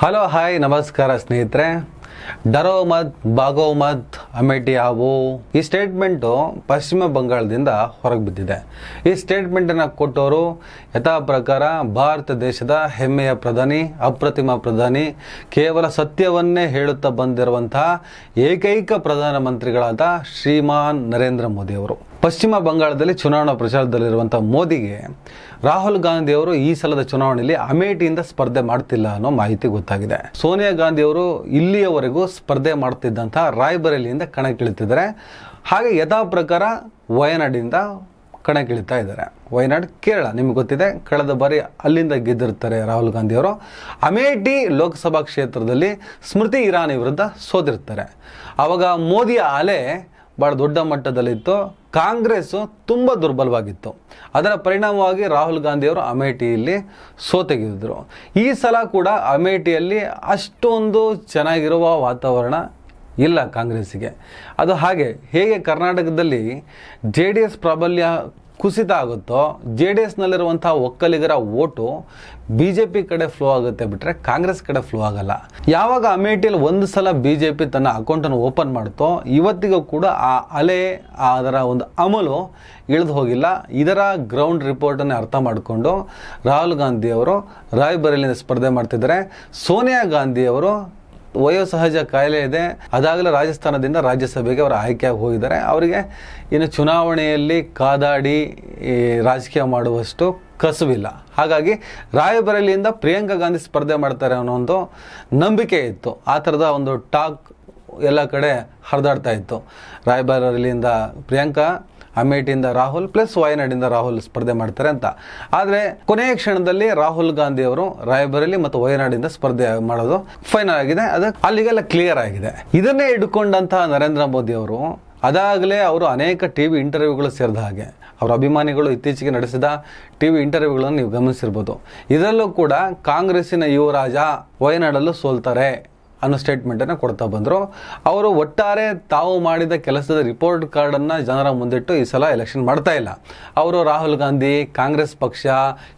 hello hi ನಮಸ್ಕಾರ ಸ್ನೇಹಿತರೆ ಡರೋ ಮತ್ ಬಾಗೋ ಮತ್ ಈ ಸ್ಟೇಟ್ಮೆಂಟು ಪಶ್ಚಿಮ ಬಂಗಾಳದಿಂದ ಹೊರಗೆ ಬಿದ್ದಿದೆ ಈ ಸ್ಟೇಟ್ಮೆಂಟನ್ನು ಕೊಟ್ಟವರು ಯಥಾ ಪ್ರಕಾರ ಭಾರತ ದೇಶದ ಹೆಮ್ಮೆಯ ಪ್ರಧಾನಿ ಅಪ್ರತಿಮ ಪ್ರಧಾನಿ ಕೇವಲ ಸತ್ಯವನ್ನೇ ಹೇಳುತ್ತಾ ಬಂದಿರುವಂತಹ ಏಕೈಕ ಪ್ರಧಾನಮಂತ್ರಿಗಳಾದ ಶ್ರೀಮಾನ್ ನರೇಂದ್ರ ಮೋದಿಯವರು ಪಶ್ಚಿಮ ಬಂಗಾಳದಲ್ಲಿ ಚುನಾವಣಾ ಪ್ರಚಾರದಲ್ಲಿರುವಂಥ ಮೋದಿಗೆ ರಾಹುಲ್ ಗಾಂಧಿ ಅವರು ಈ ಸಲದ ಚುನಾವಣೆಯಲ್ಲಿ ಅಮೇಠಿಯಿಂದ ಸ್ಪರ್ಧೆ ಮಾಡ್ತಿಲ್ಲ ಅನ್ನೋ ಮಾಹಿತಿ ಗೊತ್ತಾಗಿದೆ ಸೋನಿಯಾ ಗಾಂಧಿ ಅವರು ಇಲ್ಲಿಯವರೆಗೂ ಸ್ಪರ್ಧೆ ಮಾಡ್ತಿದ್ದಂತಹ ರಾಯಬರೇಲಿಯಿಂದ ಕಣಕ್ಕಿಳಿತಿದ್ದಾರೆ ಹಾಗೆ ಯಥಾ ಪ್ರಕಾರ ವಯನಾಡಿಂದ ಕಣಕ್ಕಿಳಿತಾ ಇದ್ದಾರೆ ವಯನಾಡ್ ಕೇರಳ ನಿಮ್ಗೆ ಗೊತ್ತಿದೆ ಕಳೆದ ಬಾರಿ ಅಲ್ಲಿಂದ ಗೆದ್ದಿರ್ತಾರೆ ರಾಹುಲ್ ಗಾಂಧಿಯವರು ಅಮೇಠಿ ಲೋಕಸಭಾ ಕ್ಷೇತ್ರದಲ್ಲಿ ಸ್ಮೃತಿ ಇರಾನಿ ವಿರುದ್ಧ ಸೋತಿರ್ತಾರೆ ಆವಾಗ ಮೋದಿಯ ಅಲೆ ಭಾಳ ದೊಡ್ಡ ಮಟ್ಟದಲ್ಲಿತ್ತು ಕಾಂಗ್ರೆಸ್ ತುಂಬ ದುರ್ಬಲವಾಗಿತ್ತು ಅದರ ಪರಿಣಾಮವಾಗಿ ರಾಹುಲ್ ಗಾಂಧಿಯವರು ಅಮೇಠಿಯಲ್ಲಿ ಸೋತೆಗೆದಿದ್ರು ಈ ಸಲ ಕೂಡ ಅಮೇಠಿಯಲ್ಲಿ ಅಷ್ಟೊಂದು ಚೆನ್ನಾಗಿರುವ ವಾತಾವರಣ ಇಲ್ಲ ಕಾಂಗ್ರೆಸ್ಸಿಗೆ ಅದು ಹಾಗೆ ಹೇಗೆ ಕರ್ನಾಟಕದಲ್ಲಿ ಜೆ ಡಿ ಎಸ್ ಪ್ರಾಬಲ್ಯ ಕುಸಿತ ಆಗುತ್ತೋ ಜೆ ಡಿ ಎಸ್ನಲ್ಲಿರುವಂಥ ಒಕ್ಕಲಿಗರ ಓಟು ಬಿ ಜೆ ಪಿ ಕಡೆ ಫ್ಲೋ ಆಗುತ್ತೆ ಬಿಟ್ಟರೆ ಕಾಂಗ್ರೆಸ್ ಕಡೆ ಫ್ಲೋ ಆಗಲ್ಲ ಯಾವಾಗ ಅಮೇಠಿಯಲ್ಲಿ ಒಂದು ಸಲ ಬಿ ಜೆ ಪಿ ತನ್ನ ಅಕೌಂಟನ್ನು ಓಪನ್ ಮಾಡುತ್ತೋ ಇವತ್ತಿಗೂ ಕೂಡ ಆ ಅಲೆ ಅದರ ಒಂದು ಅಮಲು ಇಳಿದು ಹೋಗಿಲ್ಲ ಇದರ ಗ್ರೌಂಡ್ ರಿಪೋರ್ಟನ್ನು ಅರ್ಥ ಮಾಡಿಕೊಂಡು ರಾಹುಲ್ ಗಾಂಧಿಯವರು ರಾಯ್ಬರೇಲಿಯಿಂದ ಸ್ಪರ್ಧೆ ಮಾಡ್ತಿದ್ದಾರೆ ಸೋನಿಯಾ ಗಾಂಧಿಯವರು ವಯೋಸಹಜ ಕಾಯಿಲೆ ಇದೆ ಅದಾಗಲೇ ರಾಜಸ್ಥಾನದಿಂದ ರಾಜ್ಯಸಭೆಗೆ ಅವರು ಆಯ್ಕೆಯಾಗಿ ಹೋಗಿದ್ದಾರೆ ಅವರಿಗೆ ಇನ್ನು ಚುನಾವಣೆಯಲ್ಲಿ ಕಾದಾಡಿ ರಾಜಕೀಯ ಮಾಡುವಷ್ಟು ಕಸುವಿಲ್ಲ ಹಾಗಾಗಿ ರಾಯಬರೇಲಿಯಿಂದ ಪ್ರಿಯಾಂಕಾ ಗಾಂಧಿ ಸ್ಪರ್ಧೆ ಮಾಡ್ತಾರೆ ಅನ್ನೋ ಒಂದು ನಂಬಿಕೆ ಇತ್ತು ಆ ಥರದ ಒಂದು ಟಾಕ್ ಎಲ್ಲ ಕಡೆ ಹರಿದಾಡ್ತಾ ಇತ್ತು ರಾಯಬರೇಲಿಯಿಂದ ಪ್ರಿಯಾಂಕಾ ಅಮೇಠಿಯಿಂದ ರಾಹುಲ್ ಪ್ಲಸ್ ವಾಯನಾಡಿಂದ ರಾಹುಲ್ ಸ್ಪರ್ಧೆ ಮಾಡ್ತಾರೆ ಅಂತ ಆದರೆ ಕೊನೆಯ ಕ್ಷಣದಲ್ಲಿ ರಾಹುಲ್ ಗಾಂಧಿ ಅವರು ರಾಯಬರೇಲಿ ಮತ್ತು ವಯನಾಡಿಂದ ಸ್ಪರ್ಧೆ ಮಾಡೋದು ಫೈನಲ್ ಆಗಿದೆ ಅದು ಅಲ್ಲಿಗೆಲ್ಲ ಕ್ಲಿಯರ್ ಆಗಿದೆ ಇದನ್ನೇ ಇಟ್ಕೊಂಡಂತಹ ನರೇಂದ್ರ ಮೋದಿ ಅವರು ಅದಾಗಲೇ ಅವರು ಅನೇಕ ಟಿ ವಿ ಇಂಟರ್ವ್ಯೂಗಳು ಸೇರಿದ ಹಾಗೆ ಅವರ ಅಭಿಮಾನಿಗಳು ಇತ್ತೀಚೆಗೆ ನಡೆಸಿದ ಟಿ ವಿ ಇಂಟರ್ವ್ಯೂಗಳನ್ನು ನೀವು ಗಮನಿಸಿರ್ಬೋದು ಇದರಲ್ಲೂ ಕೂಡ ಕಾಂಗ್ರೆಸ್ಸಿನ ಯುವರಾಜ ವಯನಾಡಲ್ಲೂ ಸೋಲ್ತಾರೆ ಅನ್ನೋ ಸ್ಟೇಟ್ಮೆಂಟನ್ನು ಕೊಡ್ತಾ ಬಂದರು ಅವರು ಒಟ್ಟಾರೆ ತಾವು ಮಾಡಿದ ಕೆಲಸದ ರಿಪೋರ್ಟ್ ಕಾರ್ಡನ್ನು ಜನರ ಮುಂದಿಟ್ಟು ಈ ಸಲ ಎಲೆಕ್ಷನ್ ಮಾಡ್ತಾ ಇಲ್ಲ ಅವರು ರಾಹುಲ್ ಗಾಂಧಿ ಕಾಂಗ್ರೆಸ್ ಪಕ್ಷ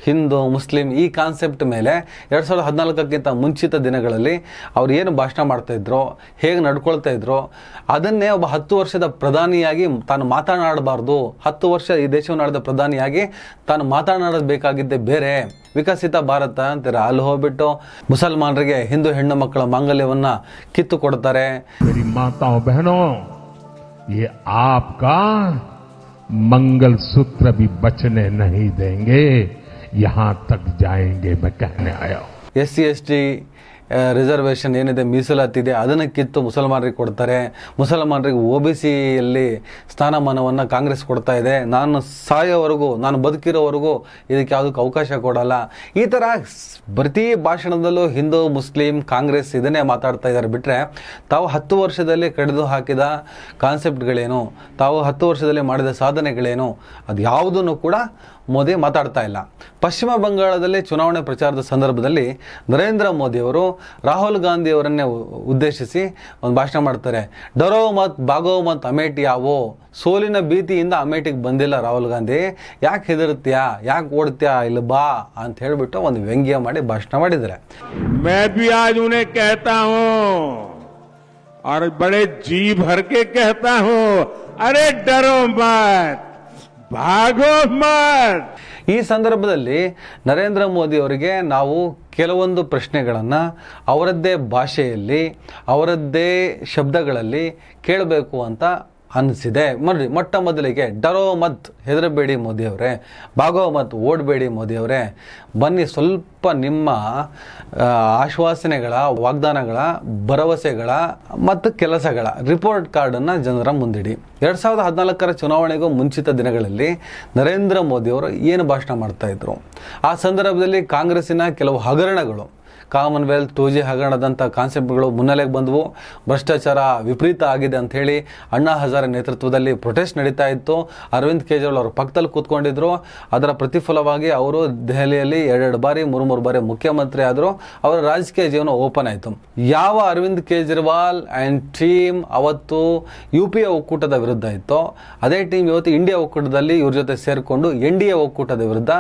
ಹಿಂದೂ ಮುಸ್ಲಿಂ ಈ ಕಾನ್ಸೆಪ್ಟ್ ಮೇಲೆ ಎರಡು ಸಾವಿರದ ಹದಿನಾಲ್ಕಕ್ಕಿಂತ ಮುಂಚಿತ ದಿನಗಳಲ್ಲಿ ಅವರು ಏನು ಭಾಷಣ ಮಾಡ್ತಾಯಿದ್ರು ಹೇಗೆ ನಡ್ಕೊಳ್ತಾ ಇದ್ರು ಅದನ್ನೇ ಒಬ್ಬ ಹತ್ತು ವರ್ಷದ ಪ್ರಧಾನಿಯಾಗಿ ತಾನು ಮಾತನಾಡಬಾರ್ದು ಹತ್ತು ವರ್ಷ ಈ ದೇಶವನ್ನು ಆಡಿದ ಪ್ರಧಾನಿಯಾಗಿ ತಾನು ಮಾತನಾಡಬೇಕಾಗಿದ್ದೆ ಬೇರೆ ವಿಕಸಿತ ಭಾರತ ಅಂತೀರ ಅಲ್ಲಿ ಹೋಗ್ಬಿಟ್ಟು ಮುಸಲ್ಮಾನರಿಗೆ ಹಿಂದೂ ಹೆಣ್ಣು ಮಕ್ಕಳ ಮಾಂಗಲ್ಯವನ್ನ ಕಿತ್ತು ಕೊಡ್ತಾರೆ ಮಂಗಲ್ ಸೂತ್ರ ಬಚನೆ ನಹಿ ದೇಂಗೆ ಯಹಾಂ ತಕ್ ಆಯಾ S C S T reservation ಏನಿದೆ ಇದೆ ಅದನ್ನು ಕಿತ್ತು ಮುಸಲ್ಮಾನರಿಗೆ ಕೊಡ್ತಾರೆ ಮುಸಲ್ಮಾನರಿಗೆ ಒ ಬಿ ಸಿಯಲ್ಲಿ ಸ್ಥಾನಮಾನವನ್ನು ಕಾಂಗ್ರೆಸ್ ಕೊಡ್ತಾ ಇದೆ ನಾನು ಸಾಯೋವರೆಗೂ ನಾನು ಬದುಕಿರೋವರೆಗೂ ಇದಕ್ಕೆ ಯಾವುದಕ್ಕೆ ಅವಕಾಶ ಕೊಡಲ್ಲ ಈ ಥರ ಪ್ರತಿ ಭಾಷಣದಲ್ಲೂ ಹಿಂದೂ ಮುಸ್ಲಿಂ ಕಾಂಗ್ರೆಸ್ ಇದನ್ನೇ ಮಾತಾಡ್ತಾ ಇದ್ದಾರೆ ಬಿಟ್ಟರೆ ತಾವು ಹತ್ತು ವರ್ಷದಲ್ಲಿ ಕಡಿದು ಹಾಕಿದ ಕಾನ್ಸೆಪ್ಟ್ಗಳೇನು ತಾವು ಹತ್ತು ವರ್ಷದಲ್ಲಿ ಮಾಡಿದ ಸಾಧನೆಗಳೇನು ಅದು ಯಾವುದನ್ನು ಕೂಡ ಮೋದಿ ಮಾತಾಡ್ತಾ ಇಲ್ಲ ಪಶ್ಚಿಮ ಬಂಗಾಳದಲ್ಲಿ ಚುನಾವಣೆ ಪ್ರಚಾರದ ಸಂದರ್ಭದಲ್ಲಿ ನರೇಂದ್ರ ಮೋದಿಯವರು ರಾಹುಲ್ ಗಾಂಧಿಯವರನ್ನೇ ಉದ್ದೇಶಿಸಿ ಒಂದು ಭಾಷಣ ಮಾಡ್ತಾರೆ ಡರೋ ಮತ್ತು ಬಾಗೋ ಮತ್ತು ಅಮೇಠಿ ಯಾವೋ ಸೋಲಿನ ಭೀತಿಯಿಂದ ಅಮೇಠಿಗೆ ಬಂದಿಲ್ಲ ರಾಹುಲ್ ಗಾಂಧಿ ಯಾಕೆ ಹೆದರುತ್ತ್ಯಾ ಯಾಕೆ ಓಡ್ತೀಯಾ ಇಲ್ಲಿ ಬಾ ಅಂತ ಹೇಳಿಬಿಟ್ಟು ಒಂದು ವ್ಯಂಗ್ಯ ಮಾಡಿ ಭಾಷಣ ಮಾಡಿದ್ದಾರೆ ಅರೆ ಡರೋ ಮತ್ ಈ ಸಂದರ್ಭದಲ್ಲಿ ನರೇಂದ್ರ ಮೋದಿ ಅವರಿಗೆ ನಾವು ಕೆಲವೊಂದು ಪ್ರಶ್ನೆಗಳನ್ನು ಅವರದ್ದೇ ಭಾಷೆಯಲ್ಲಿ ಅವರದ್ದೇ ಶಬ್ದಗಳಲ್ಲಿ ಕೇಳಬೇಕು ಅಂತ ಅನ್ನಿಸಿದೆ ಮರಿ ಮೊಟ್ಟ ಮೊದಲಿಗೆ ಡರೋ ಮತ್ ಹೆದರಬೇಡಿ ಮೋದಿಯವರೇ ಭಾಗೋ ಮತ್ ಓಡಬೇಡಿ ಮೋದಿಯವರೇ ಬನ್ನಿ ಸ್ವಲ್ಪ ನಿಮ್ಮ ಆಶ್ವಾಸನೆಗಳ ವಾಗ್ದಾನಗಳ ಭರವಸೆಗಳ ಮತ್ತು ಕೆಲಸಗಳ ರಿಪೋರ್ಟ್ ಕಾರ್ಡನ್ನು ಜನರ ಮುಂದಿಡಿ ಎರಡು ಸಾವಿರದ ಹದಿನಾಲ್ಕರ ಚುನಾವಣೆಗೂ ಮುಂಚಿತ ದಿನಗಳಲ್ಲಿ ನರೇಂದ್ರ ಮೋದಿಯವರು ಏನು ಭಾಷಣ ಮಾಡ್ತಾಯಿದ್ರು ಆ ಸಂದರ್ಭದಲ್ಲಿ ಕಾಂಗ್ರೆಸ್ಸಿನ ಕೆಲವು ಹಗರಣಗಳು ಕಾಮನ್ವೆಲ್ತ್ ಟೂ ಜಿ ಹಗರಣದಂಥ ಕಾನ್ಸೆಪ್ಟ್ಗಳು ಮುನ್ನೆಲೆಗೆ ಬಂದವು ಭ್ರಷ್ಟಾಚಾರ ವಿಪರೀತ ಆಗಿದೆ ಅಂತ ಹೇಳಿ ಅಣ್ಣಾ ಹಜಾರೆ ನೇತೃತ್ವದಲ್ಲಿ ಪ್ರೊಟೆಸ್ಟ್ ನಡೀತಾ ಇತ್ತು ಅರವಿಂದ್ ಕೇಜ್ರಿವಾಲ್ ಅವರು ಪಕ್ಕದಲ್ಲಿ ಕೂತ್ಕೊಂಡಿದ್ರು ಅದರ ಪ್ರತಿಫಲವಾಗಿ ಅವರು ದೆಹಲಿಯಲ್ಲಿ ಎರಡೆರಡು ಬಾರಿ ಮೂರು ಮೂರು ಬಾರಿ ಮುಖ್ಯಮಂತ್ರಿ ಆದರು ಅವರ ರಾಜಕೀಯ ಜೀವನ ಓಪನ್ ಆಯಿತು ಯಾವ ಅರವಿಂದ್ ಕೇಜ್ರಿವಾಲ್ ಆ್ಯಂಡ್ ಟೀಮ್ ಅವತ್ತು ಯು ಪಿ ಎ ಒಕ್ಕೂಟದ ವಿರುದ್ಧ ಇತ್ತು ಅದೇ ಟೀಮ್ ಇವತ್ತು ಇಂಡಿಯಾ ಒಕ್ಕೂಟದಲ್ಲಿ ಇವ್ರ ಜೊತೆ ಸೇರಿಕೊಂಡು ಎನ್ ಡಿ ಎ ಒಕ್ಕೂಟದ ವಿರುದ್ಧ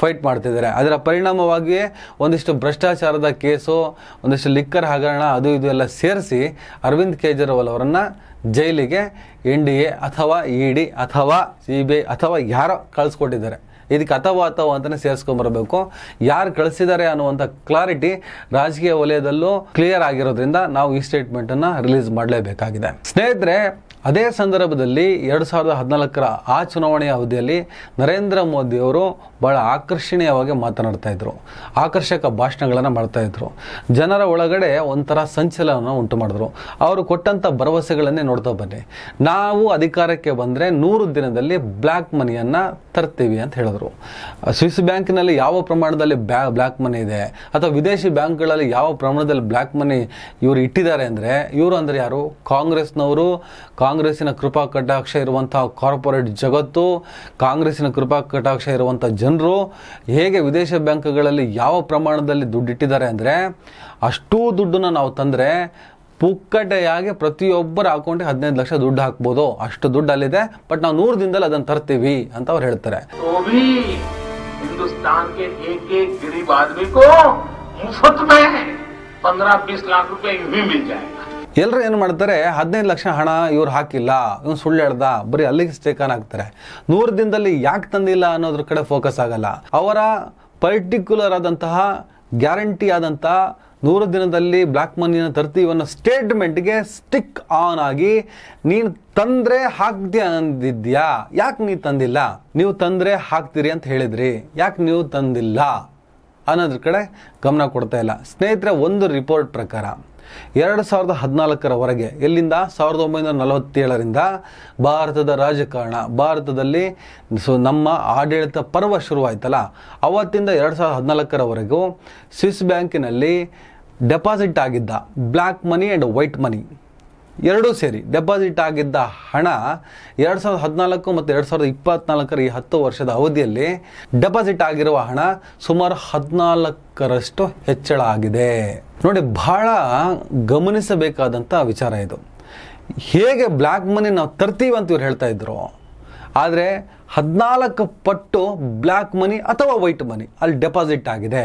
ಫೈಟ್ ಮಾಡ್ತಿದ್ದಾರೆ ಅದರ ಪರಿಣಾಮವಾಗಿಯೇ ಒಂದಿಷ್ಟು ಭ್ರಷ್ಟಾಚಾರದ ಕೇಸು ಒಂದಿಷ್ಟು ಲಿಕ್ಕರ್ ಹಗರಣ ಅದು ಇದು ಎಲ್ಲ ಸೇರಿಸಿ ಅರವಿಂದ್ ಕೇಜ್ರಿವಾಲ್ ಅವರನ್ನು ಜೈಲಿಗೆ ಎನ್ ಡಿ ಎ ಅಥವಾ ಇ ಡಿ ಅಥವಾ ಸಿ ಬಿ ಐ ಅಥವಾ ಯಾರೋ ಕಳಿಸ್ಕೊಟ್ಟಿದ್ದಾರೆ ಇದಕ್ಕೆ ಅಥವಾ ಅಥವಾ ಅಂತಲೇ ಸೇರಿಸ್ಕೊಂಬರಬೇಕು ಯಾರು ಕಳಿಸಿದ್ದಾರೆ ಅನ್ನುವಂಥ ಕ್ಲಾರಿಟಿ ರಾಜಕೀಯ ವಲಯದಲ್ಲೂ ಕ್ಲಿಯರ್ ಆಗಿರೋದ್ರಿಂದ ನಾವು ಈ ಸ್ಟೇಟ್ಮೆಂಟನ್ನು ರಿಲೀಸ್ ಮಾಡಲೇಬೇಕಾಗಿದೆ ಸ್ನೇಹಿತರೆ ಅದೇ ಸಂದರ್ಭದಲ್ಲಿ ಎರಡು ಸಾವಿರದ ಹದಿನಾಲ್ಕರ ಆ ಚುನಾವಣೆಯ ಅವಧಿಯಲ್ಲಿ ನರೇಂದ್ರ ಮೋದಿಯವರು ಭಾಳ ಆಕರ್ಷಣೀಯವಾಗಿ ಮಾತನಾಡ್ತಾ ಇದ್ರು ಆಕರ್ಷಕ ಭಾಷಣಗಳನ್ನು ಮಾಡ್ತಾಯಿದ್ರು ಜನರ ಒಳಗಡೆ ಒಂಥರ ಸಂಚಲನ ಉಂಟು ಮಾಡಿದ್ರು ಅವರು ಕೊಟ್ಟಂಥ ಭರವಸೆಗಳನ್ನೇ ನೋಡ್ತಾ ಬನ್ನಿ ನಾವು ಅಧಿಕಾರಕ್ಕೆ ಬಂದರೆ ನೂರು ದಿನದಲ್ಲಿ ಬ್ಲ್ಯಾಕ್ ಮನಿಯನ್ನು ತರ್ತೀವಿ ಅಂತ ಹೇಳಿದ್ರು ಸ್ವಿಸ್ ಬ್ಯಾಂಕಿನಲ್ಲಿ ಯಾವ ಪ್ರಮಾಣದಲ್ಲಿ ಬ್ಯಾ ಬ್ಲ್ಯಾಕ್ ಮನಿ ಇದೆ ಅಥವಾ ವಿದೇಶಿ ಬ್ಯಾಂಕ್ಗಳಲ್ಲಿ ಯಾವ ಪ್ರಮಾಣದಲ್ಲಿ ಬ್ಲ್ಯಾಕ್ ಮನಿ ಇವರು ಇಟ್ಟಿದ್ದಾರೆ ಅಂದರೆ ಇವರು ಅಂದರೆ ಯಾರು ಕಾಂಗ್ರೆಸ್ನವರು ಕಾಂಗ್ರೆಸ್ಸಿನ ಕೃಪಾ ಕಟಾಕ್ಷ ಇರುವಂಥ ಕಾರ್ಪೊರೇಟ್ ಜಗತ್ತು ಕಾಂಗ್ರೆಸ್ಸಿನ ಕೃಪಾ ಕಟಾಕ್ಷ ಇರುವಂಥ ಜನರು ಹೇಗೆ ವಿದೇಶಿ ಬ್ಯಾಂಕ್ಗಳಲ್ಲಿ ಯಾವ ಪ್ರಮಾಣದಲ್ಲಿ ದುಡ್ಡು ಇಟ್ಟಿದ್ದಾರೆ ಅಂದರೆ ಅಷ್ಟೂ ದುಡ್ಡನ್ನು ನಾವು ತಂದರೆ ಪುಕ್ಕಟೆಯಾಗಿ ಪ್ರತಿಯೊಬ್ಬರ ಅಕೌಂಟ್ಗೆ ಹದಿನೈದು ಲಕ್ಷ ದುಡ್ಡು ಹಾಕ್ಬೋದು ಅಷ್ಟು ದುಡ್ಡು ಅಲ್ಲಿದೆ ಬಟ್ ನಾವು ನೂರು ದಿನದಲ್ಲಿ ಅದನ್ನು ತರ್ತೀವಿ ಅಂತ ಅವ್ರು ಹೇಳ್ತಾರೆ ಎಲ್ಲರೂ ಏನು ಮಾಡ್ತಾರೆ ಹದಿನೈದು ಲಕ್ಷ ಹಣ ಇವ್ರು ಹಾಕಿಲ್ಲ ಇವ್ನು ಸುಳ್ಳು ಹೇಳ್ದ ಬರೀ ಅಲ್ಲಿಗೆ ಸ್ಟೇಕನ್ ಹಾಕ್ತಾರೆ ನೂರು ದಿನದಲ್ಲಿ ಯಾಕೆ ತಂದಿಲ್ಲ ಅನ್ನೋದ್ರ ಕಡೆ ಫೋಕಸ್ ಆಗಲ್ಲ ಅವರ ಪರ್ಟಿಕ್ಯುಲರ್ ಆದಂತಹ ಗ್ಯಾರಂಟಿ ಆದಂತಹ ನೂರು ದಿನದಲ್ಲಿ ಬ್ಲ್ಯಾಕ್ ಮನಿನ ತರ್ತೀವಿ ಅನ್ನೋ ಸ್ಟೇಟ್ಮೆಂಟ್ಗೆ ಸ್ಟಿಕ್ ಆನ್ ಆಗಿ ನೀನು ತಂದ್ರೆ ಹಾಕ್ತಿ ಅಂದಿದ್ಯಾ ಯಾಕೆ ನೀ ತಂದಿಲ್ಲ ನೀವು ತಂದ್ರೆ ಹಾಕ್ತೀರಿ ಅಂತ ಹೇಳಿದ್ರಿ ಯಾಕೆ ನೀವು ತಂದಿಲ್ಲ ಅನ್ನೋದ್ರ ಕಡೆ ಗಮನ ಕೊಡ್ತಾ ಇಲ್ಲ ಸ್ನೇಹಿತರೆ ಒಂದು ರಿಪೋರ್ಟ್ ಪ್ರಕಾರ ಎರಡು ಸಾವಿರದ ಹದಿನಾಲ್ಕರವರೆಗೆ ಎಲ್ಲಿಂದ ಸಾವಿರದ ಒಂಬೈನೂರ ನಲವತ್ತೇಳರಿಂದ ಭಾರತದ ರಾಜಕಾರಣ ಭಾರತದಲ್ಲಿ ಸೊ ನಮ್ಮ ಆಡಳಿತ ಪರ್ವ ಶುರುವಾಯ್ತಲ್ಲ ಅವತ್ತಿಂದ ಎರಡು ಸಾವಿರದ ಹದಿನಾಲ್ಕರವರೆಗೂ ಸ್ವಿಸ್ ಬ್ಯಾಂಕಿನಲ್ಲಿ ಡೆಪಾಸಿಟ್ ಆಗಿದ್ದ black money and white money ಎರಡೂ ಸೇರಿ ಡೆಪಾಸಿಟ್ ಆಗಿದ್ದ ಹಣ ಎರಡು ಸಾವಿರದ ಹದಿನಾಲ್ಕು ಮತ್ತು ಎರಡು ಸಾವಿರದ ಇಪ್ಪತ್ನಾಲ್ಕರ ಈ ಹತ್ತು ವರ್ಷದ ಅವಧಿಯಲ್ಲಿ ಡೆಪಾಸಿಟ್ ಆಗಿರುವ ಹಣ ಸುಮಾರು ಹದಿನಾಲ್ಕರಷ್ಟು ಹೆಚ್ಚಳ ಆಗಿದೆ ನೋಡಿ ಬಹಳ ಗಮನಿಸಬೇಕಾದಂಥ ವಿಚಾರ ಇದು ಹೇಗೆ ಬ್ಲ್ಯಾಕ್ ಮನಿ ನಾವು ತರ್ತೀವಿ ಅಂತ ಇವ್ರು ಹೇಳ್ತಾ ಇದ್ರು ಆದರೆ ಹದಿನಾಲ್ಕು ಪಟ್ಟು ಬ್ಲ್ಯಾಕ್ ಮನಿ ಅಥವಾ ವೈಟ್ ಮನಿ ಅಲ್ಲಿ ಡೆಪಾಸಿಟ್ ಆಗಿದೆ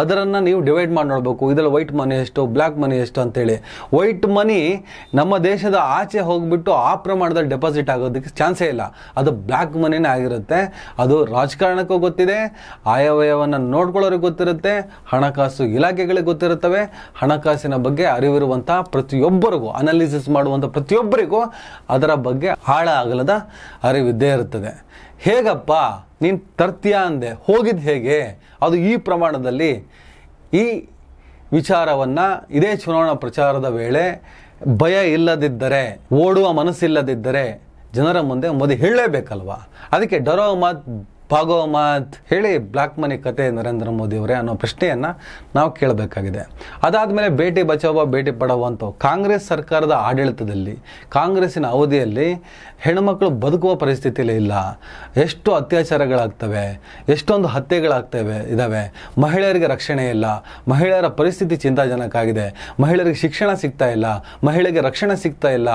ಅದರನ್ನು ನೀವು ಡಿವೈಡ್ ಮಾಡಿ ನೋಡಬೇಕು ಇದರಲ್ಲಿ ವೈಟ್ ಮನಿ ಎಷ್ಟು ಬ್ಲ್ಯಾಕ್ ಮನಿ ಎಷ್ಟು ಅಂತೇಳಿ ವೈಟ್ ಮನಿ ನಮ್ಮ ದೇಶದ ಆಚೆ ಹೋಗಿಬಿಟ್ಟು ಆ ಪ್ರಮಾಣದಲ್ಲಿ ಡೆಪಾಸಿಟ್ ಆಗೋದಕ್ಕೆ ಚಾನ್ಸೇ ಇಲ್ಲ ಅದು ಬ್ಲ್ಯಾಕ್ ಮನಿನೇ ಆಗಿರುತ್ತೆ ಅದು ರಾಜಕಾರಣಕ್ಕೂ ಗೊತ್ತಿದೆ ಆಯವ್ಯಯವನ್ನು ನೋಡ್ಕೊಳ್ಳೋರಿಗೆ ಗೊತ್ತಿರುತ್ತೆ ಹಣಕಾಸು ಇಲಾಖೆಗಳಿಗೆ ಗೊತ್ತಿರುತ್ತವೆ ಹಣಕಾಸಿನ ಬಗ್ಗೆ ಅರಿವಿರುವಂಥ ಪ್ರತಿಯೊಬ್ಬರಿಗೂ ಅನಾಲಿಸಿಸ್ ಮಾಡುವಂಥ ಪ್ರತಿಯೊಬ್ಬರಿಗೂ ಅದರ ಬಗ್ಗೆ ಹಾಳಾಗಲದ ಆಗಲದ ಅರಿವಿದ್ದೇ ಇರುತ್ತದೆ ಹೇಗಪ್ಪ ನೀನು ತರ್ತೀಯ ಅಂದೆ ಹೋಗಿದ್ದು ಹೇಗೆ ಅದು ಈ ಪ್ರಮಾಣದಲ್ಲಿ ಈ ವಿಚಾರವನ್ನು ಇದೇ ಚುನಾವಣಾ ಪ್ರಚಾರದ ವೇಳೆ ಭಯ ಇಲ್ಲದಿದ್ದರೆ ಓಡುವ ಮನಸ್ಸಿಲ್ಲದಿದ್ದರೆ ಜನರ ಮುಂದೆ ಮೋದಿ ಹೇಳಲೇಬೇಕಲ್ವ ಅದಕ್ಕೆ ಡರೋ ಭಾಗೋ ಹೇಳಿ ಬ್ಲಾಕ್ ಮನಿ ಕತೆ ನರೇಂದ್ರ ಮೋದಿ ಅವರೇ ಅನ್ನೋ ಪ್ರಶ್ನೆಯನ್ನು ನಾವು ಕೇಳಬೇಕಾಗಿದೆ ಅದಾದಮೇಲೆ ಭೇಟಿ ಬಚಾವೋ ಬೇಟಿ ಪಡಾವೋ ಅಂತ ಕಾಂಗ್ರೆಸ್ ಸರ್ಕಾರದ ಆಡಳಿತದಲ್ಲಿ ಕಾಂಗ್ರೆಸ್ಸಿನ ಅವಧಿಯಲ್ಲಿ ಹೆಣ್ಮಕ್ಳು ಬದುಕುವ ಪರಿಸ್ಥಿತಿಯಲ್ಲಿ ಇಲ್ಲ ಎಷ್ಟು ಅತ್ಯಾಚಾರಗಳಾಗ್ತವೆ ಎಷ್ಟೊಂದು ಹತ್ಯೆಗಳಾಗ್ತವೆ ಇದ್ದಾವೆ ಮಹಿಳೆಯರಿಗೆ ರಕ್ಷಣೆ ಇಲ್ಲ ಮಹಿಳೆಯರ ಪರಿಸ್ಥಿತಿ ಚಿಂತಾಜನಕ ಆಗಿದೆ ಮಹಿಳೆಯರಿಗೆ ಶಿಕ್ಷಣ ಸಿಗ್ತಾ ಇಲ್ಲ ಮಹಿಳೆಗೆ ರಕ್ಷಣೆ ಸಿಗ್ತಾ ಇಲ್ಲ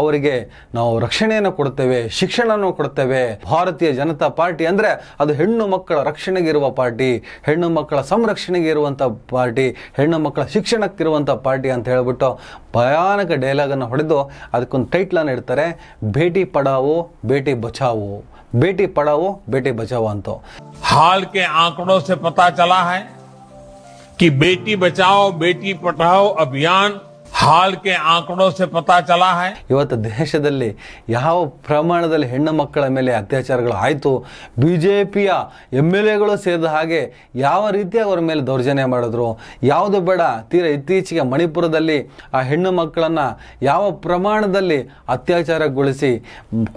ಅವರಿಗೆ ನಾವು ರಕ್ಷಣೆಯನ್ನು ಕೊಡ್ತೇವೆ ಶಿಕ್ಷಣನೂ ಕೊಡ್ತೇವೆ ಭಾರತೀಯ ಜನತಾ ಪಾರ್ಟಿ ಅಂದರೆ ಅದು ಹೆಣ್ಣು ಮಕ್ಕಳ ರಕ್ಷಣೆಗಿರುವ ಪಾರ್ಟಿ ಹೆಣ್ಣು ಮಕ್ಕಳ ಸಂರಕ್ಷಣೆಗೆ ಇರುವಂಥ ಪಾರ್ಟಿ ಹೆಣ್ಣು ಮಕ್ಕಳ ಶಿಕ್ಷಣಕ್ಕಿರುವಂಥ ಪಾರ್ಟಿ ಅಂತ ಹೇಳಿಬಿಟ್ಟು ಭಯಾನಕ ಡೈಲಾಗನ್ನು ಹೊಡೆದು ಅದಕ್ಕೊಂದು ಟೈಟ್ಲನ್ನು ಇಡ್ತಾರೆ ಭೇಟಿ ಪಡಾವೋ ಬೇಟಿ ಬಚಾವೋ ಬೇಟಿ ಪಡಾವೋ ಬೇಟಿ ಬಚಾವು ಅಂತ ಹಾಲ್ ಕೆ ಆಂಕಡೋ ಸೆ ಪತಾ ಚಲಾ ಹೈ ಕಿ बेटी बचाओ बेटी पढ़ाओ अभियान ಹಾಲ್ಕೆ ಆಕ್ರೋಶ ಸೆ ಪತಾ ಚಲಾ ಇವತ್ತು ದೇಶದಲ್ಲಿ ಯಾವ ಪ್ರಮಾಣದಲ್ಲಿ ಹೆಣ್ಣು ಮಕ್ಕಳ ಮೇಲೆ ಅತ್ಯಾಚಾರಗಳು ಆಯಿತು ಬಿ ಜೆ ಪಿಯ ಎಮ್ ಎಲ್ ಎಗಳು ಸೇರಿದ ಹಾಗೆ ಯಾವ ರೀತಿ ಅವರ ಮೇಲೆ ದೌರ್ಜನ್ಯ ಮಾಡಿದ್ರು ಯಾವುದು ಬೇಡ ತೀರಾ ಇತ್ತೀಚೆಗೆ ಮಣಿಪುರದಲ್ಲಿ ಆ ಹೆಣ್ಣು ಮಕ್ಕಳನ್ನು ಯಾವ ಪ್ರಮಾಣದಲ್ಲಿ ಅತ್ಯಾಚಾರಗೊಳಿಸಿ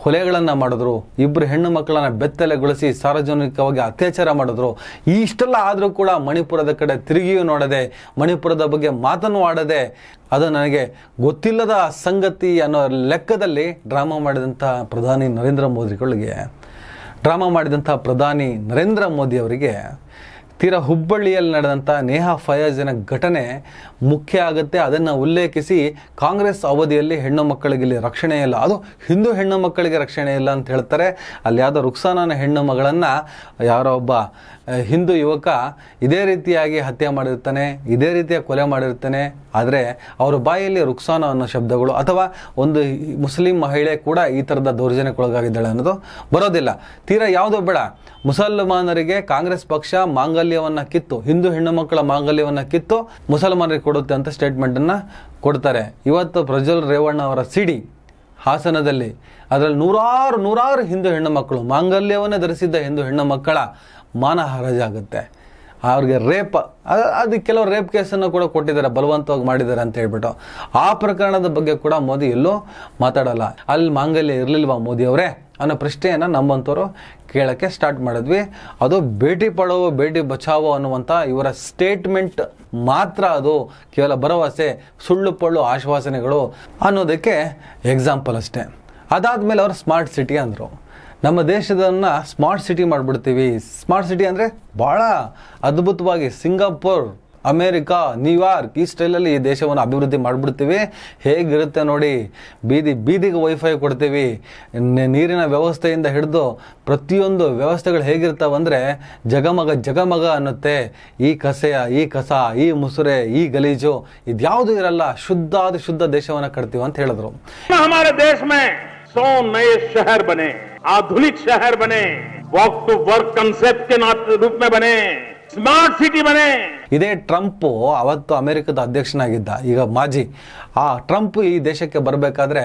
ಕೊಲೆಗಳನ್ನು ಮಾಡಿದ್ರು ಇಬ್ಬರು ಹೆಣ್ಣು ಮಕ್ಕಳನ್ನು ಬೆತ್ತಲೆಗೊಳಿಸಿ ಸಾರ್ವಜನಿಕವಾಗಿ ಅತ್ಯಾಚಾರ ಮಾಡಿದ್ರು ಇಷ್ಟೆಲ್ಲ ಆದರೂ ಕೂಡ ಮಣಿಪುರದ ಕಡೆ ತಿರುಗಿಯೂ ನೋಡದೆ ಮಣಿಪುರದ ಬಗ್ಗೆ ಮಾತನ್ನು ಆಡದೆ ಅದನ್ನು ನನಗೆ ಗೊತ್ತಿಲ್ಲದ ಸಂಗತಿ ಅನ್ನೋ ಲೆಕ್ಕದಲ್ಲಿ ಡ್ರಾಮಾ ಮಾಡಿದಂಥ ಪ್ರಧಾನಿ ನರೇಂದ್ರ ಮೋದಿಗಳಿಗೆ ಡ್ರಾಮಾ ಮಾಡಿದಂಥ ಪ್ರಧಾನಿ ನರೇಂದ್ರ ಮೋದಿ ಅವರಿಗೆ ತೀರಾ ಹುಬ್ಬಳ್ಳಿಯಲ್ಲಿ ನಡೆದಂಥ ನೇಹಾ ಫಯಾಜಿನ ಘಟನೆ ಮುಖ್ಯ ಆಗುತ್ತೆ ಅದನ್ನು ಉಲ್ಲೇಖಿಸಿ ಕಾಂಗ್ರೆಸ್ ಅವಧಿಯಲ್ಲಿ ಹೆಣ್ಣು ಮಕ್ಕಳಿಗೆ ಇಲ್ಲಿ ರಕ್ಷಣೆ ಇಲ್ಲ ಅದು ಹಿಂದೂ ಹೆಣ್ಣು ಮಕ್ಕಳಿಗೆ ರಕ್ಷಣೆ ಇಲ್ಲ ಅಂತ ಹೇಳ್ತಾರೆ ಅಲ್ಲಿ ಯಾವುದೋ ರುಕ್ಸಾನನ ಹೆಣ್ಣು ಮಗಳನ್ನು ಯಾರೋ ಒಬ್ಬ ಹಿಂದೂ ಯುವಕ ಇದೇ ರೀತಿಯಾಗಿ ಹತ್ಯೆ ಮಾಡಿರ್ತಾನೆ ಇದೇ ರೀತಿಯ ಕೊಲೆ ಮಾಡಿರ್ತಾನೆ ಆದರೆ ಅವರ ಬಾಯಲ್ಲಿ ರುಕ್ಸಾನ ಅನ್ನೋ ಶಬ್ದಗಳು ಅಥವಾ ಒಂದು ಮುಸ್ಲಿಂ ಮಹಿಳೆ ಕೂಡ ಈ ಥರದ ದೌರ್ಜನ್ಯಕ್ಕೊಳಗಾಗಿದ್ದಾಳೆ ಅನ್ನೋದು ಬರೋದಿಲ್ಲ ತೀರಾ ಯಾವುದೋ ಬೇಡ ಮುಸಲ್ಮಾನರಿಗೆ ಕಾಂಗ್ರೆಸ್ ಪಕ್ಷ ಮಾಂಗಲ್ಯವನ್ನು ಕಿತ್ತು ಹಿಂದೂ ಹೆಣ್ಣು ಮಕ್ಕಳ ಮಾಂಗಲ್ಯವನ್ನು ಕಿತ್ತು ಮುಸಲ್ಮಾನರಿಗೆ ಕೊಡುತ್ತೆ ಅಂತ ಸ್ಟೇಟ್ಮೆಂಟನ್ನು ಕೊಡ್ತಾರೆ ಇವತ್ತು ಪ್ರಜ್ವಲ್ ರೇವಣ್ಣ ಅವರ ಸಿಡಿ ಹಾಸನದಲ್ಲಿ ಅದರಲ್ಲಿ ನೂರಾರು ನೂರಾರು ಹಿಂದೂ ಹೆಣ್ಣು ಮಕ್ಕಳು ಮಾಂಗಲ್ಯವನ್ನೇ ಧರಿಸಿದ್ದ ಹಿಂದೂ ಹೆಣ್ಣು ಮಕ್ಕಳ ಮಾನ ಹರಾಜಾಗುತ್ತೆ ಅವ್ರಿಗೆ ರೇಪ್ ಅದು ಕೆಲವು ರೇಪ್ ಕೇಸನ್ನು ಕೂಡ ಕೊಟ್ಟಿದ್ದಾರೆ ಬಲವಂತವಾಗಿ ಮಾಡಿದ್ದಾರೆ ಅಂತ ಹೇಳ್ಬಿಟ್ಟು ಆ ಪ್ರಕರಣದ ಬಗ್ಗೆ ಕೂಡ ಮೋದಿ ಎಲ್ಲೂ ಮಾತಾಡಲ್ಲ ಅಲ್ಲಿ ಮಾಂಗಲ್ಯ ಇರಲಿಲ್ವಾ ಮೋದಿ ಅವರೇ ಅನ್ನೋ ಪ್ರಶ್ನೆಯನ್ನು ನಮ್ಮಂಥವ್ರು ಕೇಳೋಕ್ಕೆ ಸ್ಟಾರ್ಟ್ ಮಾಡಿದ್ವಿ ಅದು ಭೇಟಿ ಪಡೋ ಭೇಟಿ ಬಚಾವೋ ಅನ್ನುವಂಥ ಇವರ ಸ್ಟೇಟ್ಮೆಂಟ್ ಮಾತ್ರ ಅದು ಕೇವಲ ಭರವಸೆ ಸುಳ್ಳು ಪಳ್ಳು ಆಶ್ವಾಸನೆಗಳು ಅನ್ನೋದಕ್ಕೆ ಎಕ್ಸಾಂಪಲ್ ಅಷ್ಟೇ ಅದಾದಮೇಲೆ ಅವರು ಸ್ಮಾರ್ಟ್ ಸಿಟಿ ಅಂದರು ನಮ್ಮ ದೇಶದನ್ನ ಸ್ಮಾರ್ಟ್ ಸಿಟಿ ಮಾಡಿಬಿಡ್ತೀವಿ ಸ್ಮಾರ್ಟ್ ಸಿಟಿ ಅಂದರೆ ಭಾಳ ಅದ್ಭುತವಾಗಿ ಸಿಂಗಾಪುರ್ ಅಮೇರಿಕಾ ನ್ಯೂಯಾರ್ಕ್ ಈ ಸ್ಟೈಲಲ್ಲಿ ಈ ದೇಶವನ್ನು ಅಭಿವೃದ್ಧಿ ಮಾಡಿಬಿಡ್ತೀವಿ ಹೇಗಿರುತ್ತೆ ನೋಡಿ ಬೀದಿ ಬೀದಿಗೆ ವೈಫೈ ಕೊಡ್ತೀವಿ ನೀರಿನ ವ್ಯವಸ್ಥೆಯಿಂದ ಹಿಡಿದು ಪ್ರತಿಯೊಂದು ವ್ಯವಸ್ಥೆಗಳು ಹೇಗಿರ್ತಾವಂದರೆ ಜಗಮಗ ಜಗಮಗ ಅನ್ನುತ್ತೆ ಈ ಕಸೆಯ ಈ ಕಸ ಈ ಮುಸುರೆ ಈ ಗಲೀಜು ಇದ್ಯಾವುದು ಇರಲ್ಲ ಶುದ್ಧ ಆದ ಶುದ್ಧ ದೇಶವನ್ನು ಕಟ್ತೀವಿ ಅಂತ ಹೇಳಿದ್ರು सौ नए शहर बने आधुनिक शहर बने वर्क टू वर्क कंसेप्ट के रूप में बने ಸ್ಮಾರ್ಟ್ ಸಿಟಿ ಮನೆ ಇದೇ ಟ್ರಂಪ್ ಅವತ್ತು ಅಮೆರಿಕದ ಅಧ್ಯಕ್ಷನಾಗಿದ್ದ ಈಗ ಮಾಜಿ ಆ ಟ್ರಂಪ್ ಈ ದೇಶಕ್ಕೆ ಬರಬೇಕಾದ್ರೆ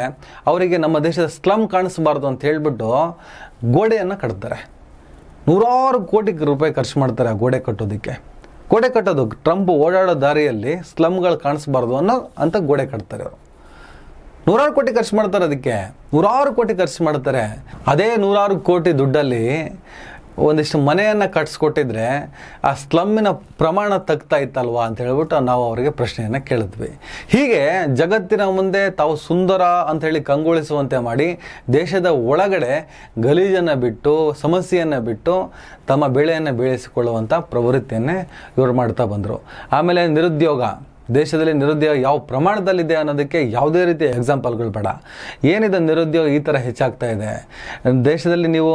ಅವರಿಗೆ ನಮ್ಮ ದೇಶದ ಸ್ಲಮ್ ಕಾಣಿಸಬಾರ್ದು ಅಂತ ಹೇಳಿಬಿಟ್ಟು ಗೋಡೆಯನ್ನು ಕಟ್ತಾರೆ ನೂರಾರು ಕೋಟಿ ರೂಪಾಯಿ ಖರ್ಚು ಮಾಡ್ತಾರೆ ಆ ಗೋಡೆ ಕಟ್ಟೋದಕ್ಕೆ ಗೋಡೆ ಕಟ್ಟೋದು ಟ್ರಂಪ್ ಓಡಾಡೋ ದಾರಿಯಲ್ಲಿ ಸ್ಲಮ್ಗಳು ಕಾಣಿಸಬಾರ್ದು ಅನ್ನೋ ಅಂತ ಗೋಡೆ ಕಟ್ತಾರೆ ಅವರು ನೂರಾರು ಕೋಟಿ ಖರ್ಚು ಮಾಡ್ತಾರೆ ಅದಕ್ಕೆ ನೂರಾರು ಕೋಟಿ ಖರ್ಚು ಮಾಡ್ತಾರೆ ಅದೇ ನೂರಾರು ಕೋಟಿ ದುಡ್ಡಲ್ಲಿ ಒಂದಿಷ್ಟು ಮನೆಯನ್ನು ಕಟ್ಸ್ಕೊಟ್ಟಿದ್ರೆ ಆ ಸ್ಲಮ್ಮಿನ ಪ್ರಮಾಣ ತಗ್ತಾ ಇತ್ತಲ್ವಾ ಅಂತ ಹೇಳ್ಬಿಟ್ಟು ನಾವು ಅವರಿಗೆ ಪ್ರಶ್ನೆಯನ್ನು ಕೇಳಿದ್ವಿ ಹೀಗೆ ಜಗತ್ತಿನ ಮುಂದೆ ತಾವು ಸುಂದರ ಅಂತ ಹೇಳಿ ಕಂಗೊಳಿಸುವಂತೆ ಮಾಡಿ ದೇಶದ ಒಳಗಡೆ ಗಲೀಜನ್ನು ಬಿಟ್ಟು ಸಮಸ್ಯೆಯನ್ನು ಬಿಟ್ಟು ತಮ್ಮ ಬೆಳೆಯನ್ನು ಬೆಳೆಸಿಕೊಳ್ಳುವಂಥ ಪ್ರವೃತ್ತಿಯನ್ನೇ ಇವರು ಮಾಡ್ತಾ ಬಂದರು ಆಮೇಲೆ ನಿರುದ್ಯೋಗ ದೇಶದಲ್ಲಿ ನಿರುದ್ಯೋಗ ಯಾವ ಪ್ರಮಾಣದಲ್ಲಿದೆ ಅನ್ನೋದಕ್ಕೆ ಯಾವುದೇ ರೀತಿಯ ಎಕ್ಸಾಂಪಲ್ಗಳು ಬೇಡ ಏನಿದೆ ನಿರುದ್ಯೋಗ ಈ ಥರ ಹೆಚ್ಚಾಗ್ತಾ ಇದೆ ದೇಶದಲ್ಲಿ ನೀವು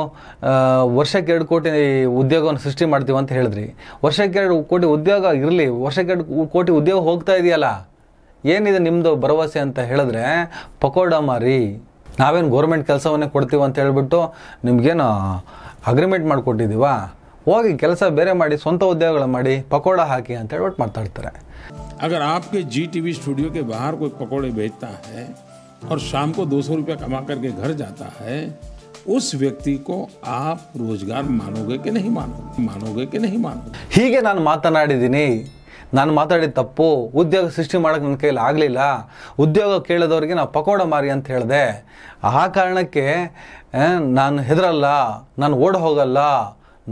ವರ್ಷಕ್ಕೆ ಎರಡು ಕೋಟಿ ಉದ್ಯೋಗವನ್ನು ಸೃಷ್ಟಿ ಮಾಡ್ತೀವಿ ಅಂತ ಹೇಳಿದ್ರಿ ವರ್ಷಕ್ಕೆ ಎರಡು ಕೋಟಿ ಉದ್ಯೋಗ ಇರಲಿ ವರ್ಷಕ್ಕೆ ಎರಡು ಕೋಟಿ ಉದ್ಯೋಗ ಹೋಗ್ತಾ ಇದೆಯಲ್ಲ ಏನಿದೆ ನಿಮ್ಮದು ಭರವಸೆ ಅಂತ ಹೇಳಿದ್ರೆ ಪಕೋಡ ಮಾರಿ ನಾವೇನು ಗೌರ್ಮೆಂಟ್ ಕೆಲಸವನ್ನೇ ಕೊಡ್ತೀವಿ ಅಂತ ಹೇಳಿಬಿಟ್ಟು ನಿಮಗೇನು ಅಗ್ರಿಮೆಂಟ್ ಮಾಡಿಕೊಟ್ಟಿದ್ದೀವಾ ಹೋಗಿ ಕೆಲಸ ಬೇರೆ ಮಾಡಿ ಸ್ವಂತ ಉದ್ಯೋಗಗಳು ಮಾಡಿ ಪಕೋಡ ಹಾಕಿ ಅಂತ ಹೇಳ್ಬಿಟ್ಟು ಮಾತಾಡ್ತಾರೆ अगर आपके जी टीवी स्टूडियो के बाहर कोई पकोड़े बेचता है और शाम को दो सौ रुपया कमा करके घर जाता है उस व्यक्ति को आप रोजगार मानोगे कि नहीं मानोगे मानोगे कि नहीं मानोगे ಹೀಗೆ ನಾನು ಮಾತನಾಡಿದ್ದೀನಿ ನಾನು ಮಾತಾಡಿದ ತಪ್ಪು ಉದ್ಯೋಗ ಸೃಷ್ಟಿ ಮಾಡೋಕ್ಕೆ ನನ್ನ ಕೈಯಲ್ಲಿ ಆಗಲಿಲ್ಲ ಉದ್ಯೋಗ ಕೇಳಿದವ್ರಿಗೆ ನಾವು ಪಕೋಡ ಮಾರಿ ಅಂತ ಹೇಳಿದೆ ಆ ಕಾರಣಕ್ಕೆ ನಾನು ಹೆದರಲ್ಲ ನಾನು ಓಡ್ ಹೋಗಲ್ಲ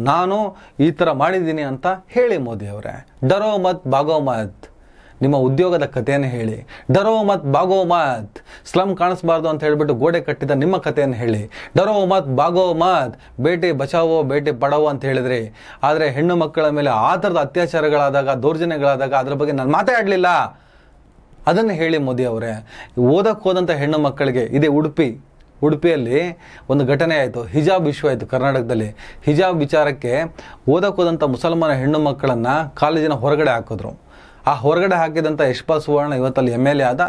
ನಾನು ಈ ಥರ ಮಾಡಿದ್ದೀನಿ ಅಂತ ಹೇಳಿ ಮೋದಿ ಅವರೇ ಡರೋ ಮತ್ ಬಾಗೋ ಮತ್ ನಿಮ್ಮ ಉದ್ಯೋಗದ ಕಥೆಯನ್ನು ಹೇಳಿ ಡರೋ ಮತ್ ಬಾಗೋ ಮಾತ್ ಸ್ಲಮ್ ಕಾಣಿಸ್ಬಾರ್ದು ಅಂತ ಹೇಳಿಬಿಟ್ಟು ಗೋಡೆ ಕಟ್ಟಿದ ನಿಮ್ಮ ಕಥೆಯನ್ನು ಹೇಳಿ ಡರೋ ಮತ್ ಬಾಗೋ ಮಾತ್ ಬೇಟೆ ಬಚಾವೋ ಬೇಟೆ ಪಡಾವೋ ಅಂತ ಹೇಳಿದ್ರಿ ಆದರೆ ಹೆಣ್ಣು ಮಕ್ಕಳ ಮೇಲೆ ಆ ಥರದ ಅತ್ಯಾಚಾರಗಳಾದಾಗ ದೌರ್ಜನ್ಯಗಳಾದಾಗ ಅದ್ರ ಬಗ್ಗೆ ನಾನು ಮಾತಾಡಲಿಲ್ಲ ಅದನ್ನು ಹೇಳಿ ಮೋದಿ ಅವರೇ ಓದಕ್ಕೆ ಹೋದಂಥ ಹೆಣ್ಣು ಮಕ್ಕಳಿಗೆ ಇದೇ ಉಡುಪಿ ಉಡುಪಿಯಲ್ಲಿ ಒಂದು ಘಟನೆ ಆಯಿತು ಹಿಜಾಬ್ ವಿಶ್ವ ಆಯಿತು ಕರ್ನಾಟಕದಲ್ಲಿ ಹಿಜಾಬ್ ವಿಚಾರಕ್ಕೆ ಓದಕ್ಕೆ ಹೋದಂಥ ಮುಸಲ್ಮಾನ ಹೆಣ್ಣು ಮಕ್ಕಳನ್ನು ಕಾಲೇಜಿನ ಹೊರಗಡೆ ಹಾಕಿದ್ರು ಆ ಹೊರಗಡೆ ಹಾಕಿದಂಥ ಯಶ್ಪಾಲ್ ಸುವರ್ಣ ಇವತ್ತಲ್ಲಿ ಎಮ್ ಎಲ್ ಎ ಆದ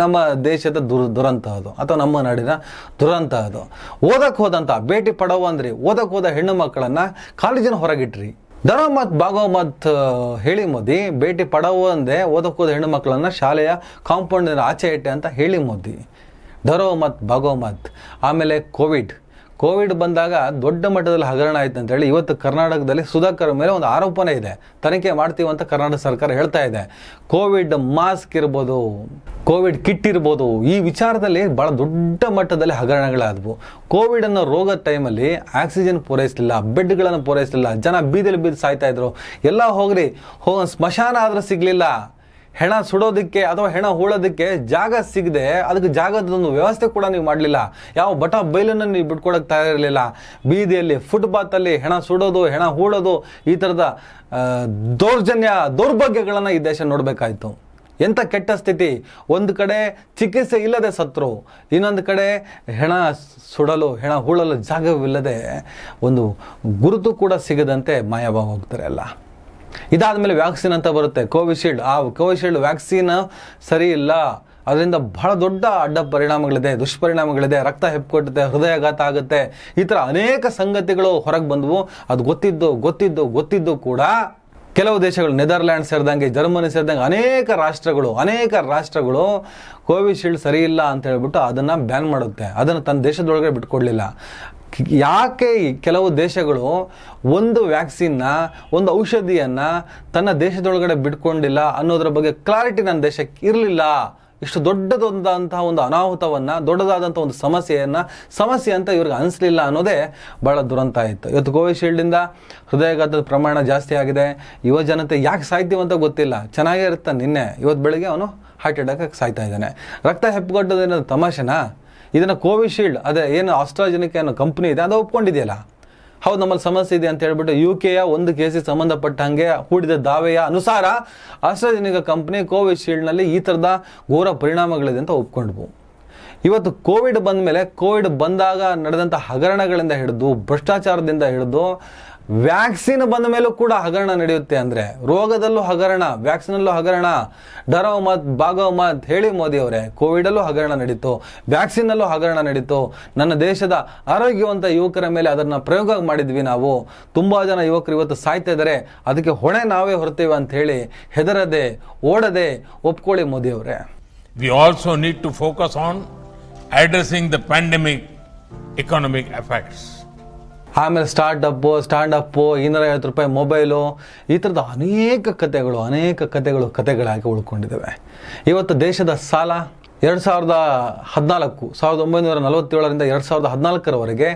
ನಮ್ಮ ದೇಶದ ದುರ್ ದುರಂತ ಅದು ಅಥವಾ ನಮ್ಮ ನಾಡಿನ ದುರಂತ ಅದು ಓದಕ್ಕೆ ಹೋದಂಥ ಭೇಟಿ ಪಡವು ಅಂದ್ರೆ ಓದಕ್ಕೆ ಹೋದ ಹೆಣ್ಣು ಮಕ್ಕಳನ್ನು ಕಾಲೇಜಿನ ಹೊರಗಿಟ್ರಿ ಧನೋ ಮತ್ ಹೇಳಿ ಮೋದಿ ಭೇಟಿ ಪಡವು ಅಂದೆ ಓದಕ್ಕೆ ಹೋದ ಹೆಣ್ಣು ಮಕ್ಕಳನ್ನು ಶಾಲೆಯ ಕಾಂಪೌಂಡಿನ ಆಚೆ ಇಟ್ಟೆ ಅಂತ ಹೇಳಿ ಮೋದಿ ಧರೋ ಮತ್ ಆಮೇಲೆ ಕೋವಿಡ್ ಕೋವಿಡ್ ಬಂದಾಗ ದೊಡ್ಡ ಮಟ್ಟದಲ್ಲಿ ಹಗರಣ ಆಯಿತು ಅಂತ ಹೇಳಿ ಇವತ್ತು ಕರ್ನಾಟಕದಲ್ಲಿ ಸುಧಾಕರ್ ಮೇಲೆ ಒಂದು ಆರೋಪನೇ ಇದೆ ತನಿಖೆ ಮಾಡ್ತೀವಿ ಅಂತ ಕರ್ನಾಟಕ ಸರ್ಕಾರ ಹೇಳ್ತಾ ಇದೆ ಕೋವಿಡ್ ಮಾಸ್ಕ್ ಇರ್ಬೋದು ಕೋವಿಡ್ ಕಿಟ್ ಇರ್ಬೋದು ಈ ವಿಚಾರದಲ್ಲಿ ಭಾಳ ದೊಡ್ಡ ಮಟ್ಟದಲ್ಲಿ ಹಗರಣಗಳಾದವು ಕೋವಿಡ್ ಅನ್ನೋ ರೋಗ ಟೈಮಲ್ಲಿ ಆಕ್ಸಿಜನ್ ಪೂರೈಸಲಿಲ್ಲ ಬೆಡ್ಗಳನ್ನು ಪೂರೈಸಲಿಲ್ಲ ಜನ ಬೀದಿಲಿ ಬೀದಿ ಸಾಯ್ತಾ ಇದ್ರು ಎಲ್ಲ ಹೋಗ್ರಿ ಹೋಗ ಸ್ಮಶಾನ ಆದರೂ ಸಿಗಲಿಲ್ಲ ಹೆಣ ಸುಡೋದಕ್ಕೆ ಅಥವಾ ಹೆಣ ಹೂಳೋದಕ್ಕೆ ಜಾಗ ಸಿಗದೆ ಅದಕ್ಕೆ ಜಾಗದ ಒಂದು ವ್ಯವಸ್ಥೆ ಕೂಡ ನೀವು ಮಾಡಲಿಲ್ಲ ಯಾವ ಬಟ ಬೈಲನ್ನು ನೀವು ಬಿಟ್ಕೊಳಕ್ಕೆ ತಯಾರಿರಲಿಲ್ಲ ಬೀದಿಯಲ್ಲಿ ಫುಟ್ಪಾತಲ್ಲಿ ಹೆಣ ಸುಡೋದು ಹೆಣ ಹೂಳೋದು ಈ ಥರದ ದೌರ್ಜನ್ಯ ದೌರ್ಭಾಗ್ಯಗಳನ್ನು ಈ ದೇಶ ನೋಡಬೇಕಾಯಿತು ಎಂಥ ಕೆಟ್ಟ ಸ್ಥಿತಿ ಒಂದು ಕಡೆ ಚಿಕಿತ್ಸೆ ಇಲ್ಲದೆ ಸತ್ರು ಇನ್ನೊಂದು ಕಡೆ ಹೆಣ ಸುಡಲು ಹೆಣ ಹೂಳಲು ಜಾಗವಿಲ್ಲದೆ ಒಂದು ಗುರುತು ಕೂಡ ಸಿಗದಂತೆ ಮಾಯಭಾವ ಹೋಗ್ತಾರೆ ಅಲ್ಲ ಇದಾದ ಮೇಲೆ ವ್ಯಾಕ್ಸಿನ್ ಅಂತ ಬರುತ್ತೆ ಕೋವಿಶೀಲ್ಡ್ ಆ ಕೋವಿಶೀಲ್ಡ್ ವ್ಯಾಕ್ಸಿನ್ ಸರಿ ಇಲ್ಲ ಅದರಿಂದ ಬಹಳ ದೊಡ್ಡ ಅಡ್ಡ ಪರಿಣಾಮಗಳಿದೆ ದುಷ್ಪರಿಣಾಮಗಳಿದೆ ರಕ್ತ ಹೆಪ್ಕೊಟ್ಟುತ್ತೆ ಹೃದಯಾಘಾತ ಆಗುತ್ತೆ ಈ ಥರ ಅನೇಕ ಸಂಗತಿಗಳು ಹೊರಗೆ ಬಂದವು ಅದು ಗೊತ್ತಿದ್ದು ಗೊತ್ತಿದ್ದು ಗೊತ್ತಿದ್ದು ಕೂಡ ಕೆಲವು ದೇಶಗಳು ನೆದರ್ಲ್ಯಾಂಡ್ ಸೇರಿದಂಗೆ ಜರ್ಮನಿ ಸೇರಿದಂಗೆ ಅನೇಕ ರಾಷ್ಟ್ರಗಳು ಅನೇಕ ರಾಷ್ಟ್ರಗಳು ಕೋವಿಶೀಲ್ಡ್ ಸರಿ ಇಲ್ಲ ಅಂತ ಹೇಳ್ಬಿಟ್ಟು ಅದನ್ನು ಬ್ಯಾನ್ ಮಾಡುತ್ತೆ ಅದನ್ನು ತನ್ನ ದೇಶದೊಳಗೆ ಬಿಟ್ಕೊಡ್ಲಿಲ್ಲ ಯಾಕೆ ಕೆಲವು ದೇಶಗಳು ಒಂದು ವ್ಯಾಕ್ಸಿನ್ನ ಒಂದು ಔಷಧಿಯನ್ನು ತನ್ನ ದೇಶದೊಳಗಡೆ ಬಿಟ್ಕೊಂಡಿಲ್ಲ ಅನ್ನೋದ್ರ ಬಗ್ಗೆ ಕ್ಲಾರಿಟಿ ನನ್ನ ದೇಶಕ್ಕೆ ಇರಲಿಲ್ಲ ಇಷ್ಟು ದೊಡ್ಡದೊಂದಂತಹ ಒಂದು ಅನಾಹುತವನ್ನು ದೊಡ್ಡದಾದಂಥ ಒಂದು ಸಮಸ್ಯೆಯನ್ನು ಸಮಸ್ಯೆ ಅಂತ ಇವ್ರಿಗೆ ಅನಿಸ್ಲಿಲ್ಲ ಅನ್ನೋದೇ ಭಾಳ ದುರಂತ ಆಯಿತು ಇವತ್ತು ಕೋವಿಶೀಲ್ಡಿಂದ ಹೃದಯಘಾತದ ಪ್ರಮಾಣ ಜಾಸ್ತಿ ಆಗಿದೆ ಯುವ ಜನತೆ ಯಾಕೆ ಸಾಯ್ತೀವಂತ ಗೊತ್ತಿಲ್ಲ ಚೆನ್ನಾಗೇ ಇರುತ್ತೆ ನಿನ್ನೆ ಇವತ್ತು ಬೆಳಗ್ಗೆ ಅವನು ಹಾರ್ಟ್ ಅಟ್ಯಾಕಾಗಿ ಸಾಯ್ತಾ ಇದ್ದಾನೆ ರಕ್ತ ಹೆಪ್ಪುಗಟ್ಟೋದೇನೋ ತಮಾಷೆನಾ ಇದನ್ನು ಕೋವಿಶೀಲ್ಡ್ ಅದೇ ಏನು ಆಸ್ಟ್ರಾಜೆನಿಕ್ ಅನ್ನೋ ಕಂಪ್ನಿ ಇದೆ ಅದು ಒಪ್ಕೊಂಡಿದೆಯಲ್ಲ ಹೌದು ನಮ್ಮಲ್ಲಿ ಸಮಸ್ಯೆ ಇದೆ ಅಂತ ಹೇಳ್ಬಿಟ್ಟು ಯು ಕೆಯ ಒಂದು ಕೇಸಿಗೆ ಸಂಬಂಧಪಟ್ಟ ಹಾಗೆ ಹೂಡಿದ ದಾವೆಯ ಅನುಸಾರ ಆಸ್ಟ್ರಾಜೆನಿಕ ಕಂಪ್ನಿ ಕೋವಿಶೀಲ್ಡ್ನಲ್ಲಿ ಈ ಥರದ ಘೋರ ಪರಿಣಾಮಗಳಿದೆ ಅಂತ ಒಪ್ಕೊಂಡ್ವು ಇವತ್ತು ಕೋವಿಡ್ ಬಂದ ಮೇಲೆ ಕೋವಿಡ್ ಬಂದಾಗ ನಡೆದಂಥ ಹಗರಣಗಳಿಂದ ಹಿಡಿದು ಭ್ರಷ್ಟಾಚಾರದಿಂದ ಹಿಡಿದು ವ್ಯಾಕ್ಸಿನ್ ಬಂದ ಮೇಲೂ ಕೂಡ ಹಗರಣ ನಡೆಯುತ್ತೆ ಅಂದರೆ ರೋಗದಲ್ಲೂ ಹಗರಣ ವ್ಯಾಕ್ಸಿನ್ ಅಲ್ಲೂ ಹಗರಣ ಡರೋ ಮತ್ ಬಾಗೋ ಮತ್ ಹೇಳಿ ಮೋದಿ ಅವರೇ ಅಲ್ಲೂ ಹಗರಣ ನಡೀತು ಅಲ್ಲೂ ಹಗರಣ ನಡೀತು ನನ್ನ ದೇಶದ ಆರೋಗ್ಯವಂತ ಯುವಕರ ಮೇಲೆ ಅದನ್ನ ಪ್ರಯೋಗ ಮಾಡಿದ್ವಿ ನಾವು ತುಂಬಾ ಜನ ಯುವಕರು ಇವತ್ತು ಸಾಯ್ತಾ ಇದ್ದಾರೆ ಅದಕ್ಕೆ ಹೊಣೆ ನಾವೇ ಹೊರತೇವೆ ಅಂತ ಹೇಳಿ ಹೆದರದೆ ಓಡದೆ ಒಪ್ಕೊಳ್ಳಿ ಮೋದಿ ಅವರೇ we also need to focus on addressing the pandemic economic effects ಆಮೇಲೆ ಸ್ಟಾರ್ಟ್ ಸ್ಟ್ಯಾಂಡಪ್ಪು ಇನ್ನೂರ ಐವತ್ತು ರೂಪಾಯಿ ಮೊಬೈಲು ಈ ಥರದ ಅನೇಕ ಕತೆಗಳು ಅನೇಕ ಕತೆಗಳು ಕತೆಗಳಾಗಿ ಉಳ್ಕೊಂಡಿದ್ದಾವೆ ಇವತ್ತು ದೇಶದ ಸಾಲ ಎರಡು ಸಾವಿರದ ಹದಿನಾಲ್ಕು ಸಾವಿರದ ಒಂಬೈನೂರ ನಲವತ್ತೇಳರಿಂದ ಎರಡು ಸಾವಿರದ ಹದಿನಾಲ್ಕರವರೆಗೆ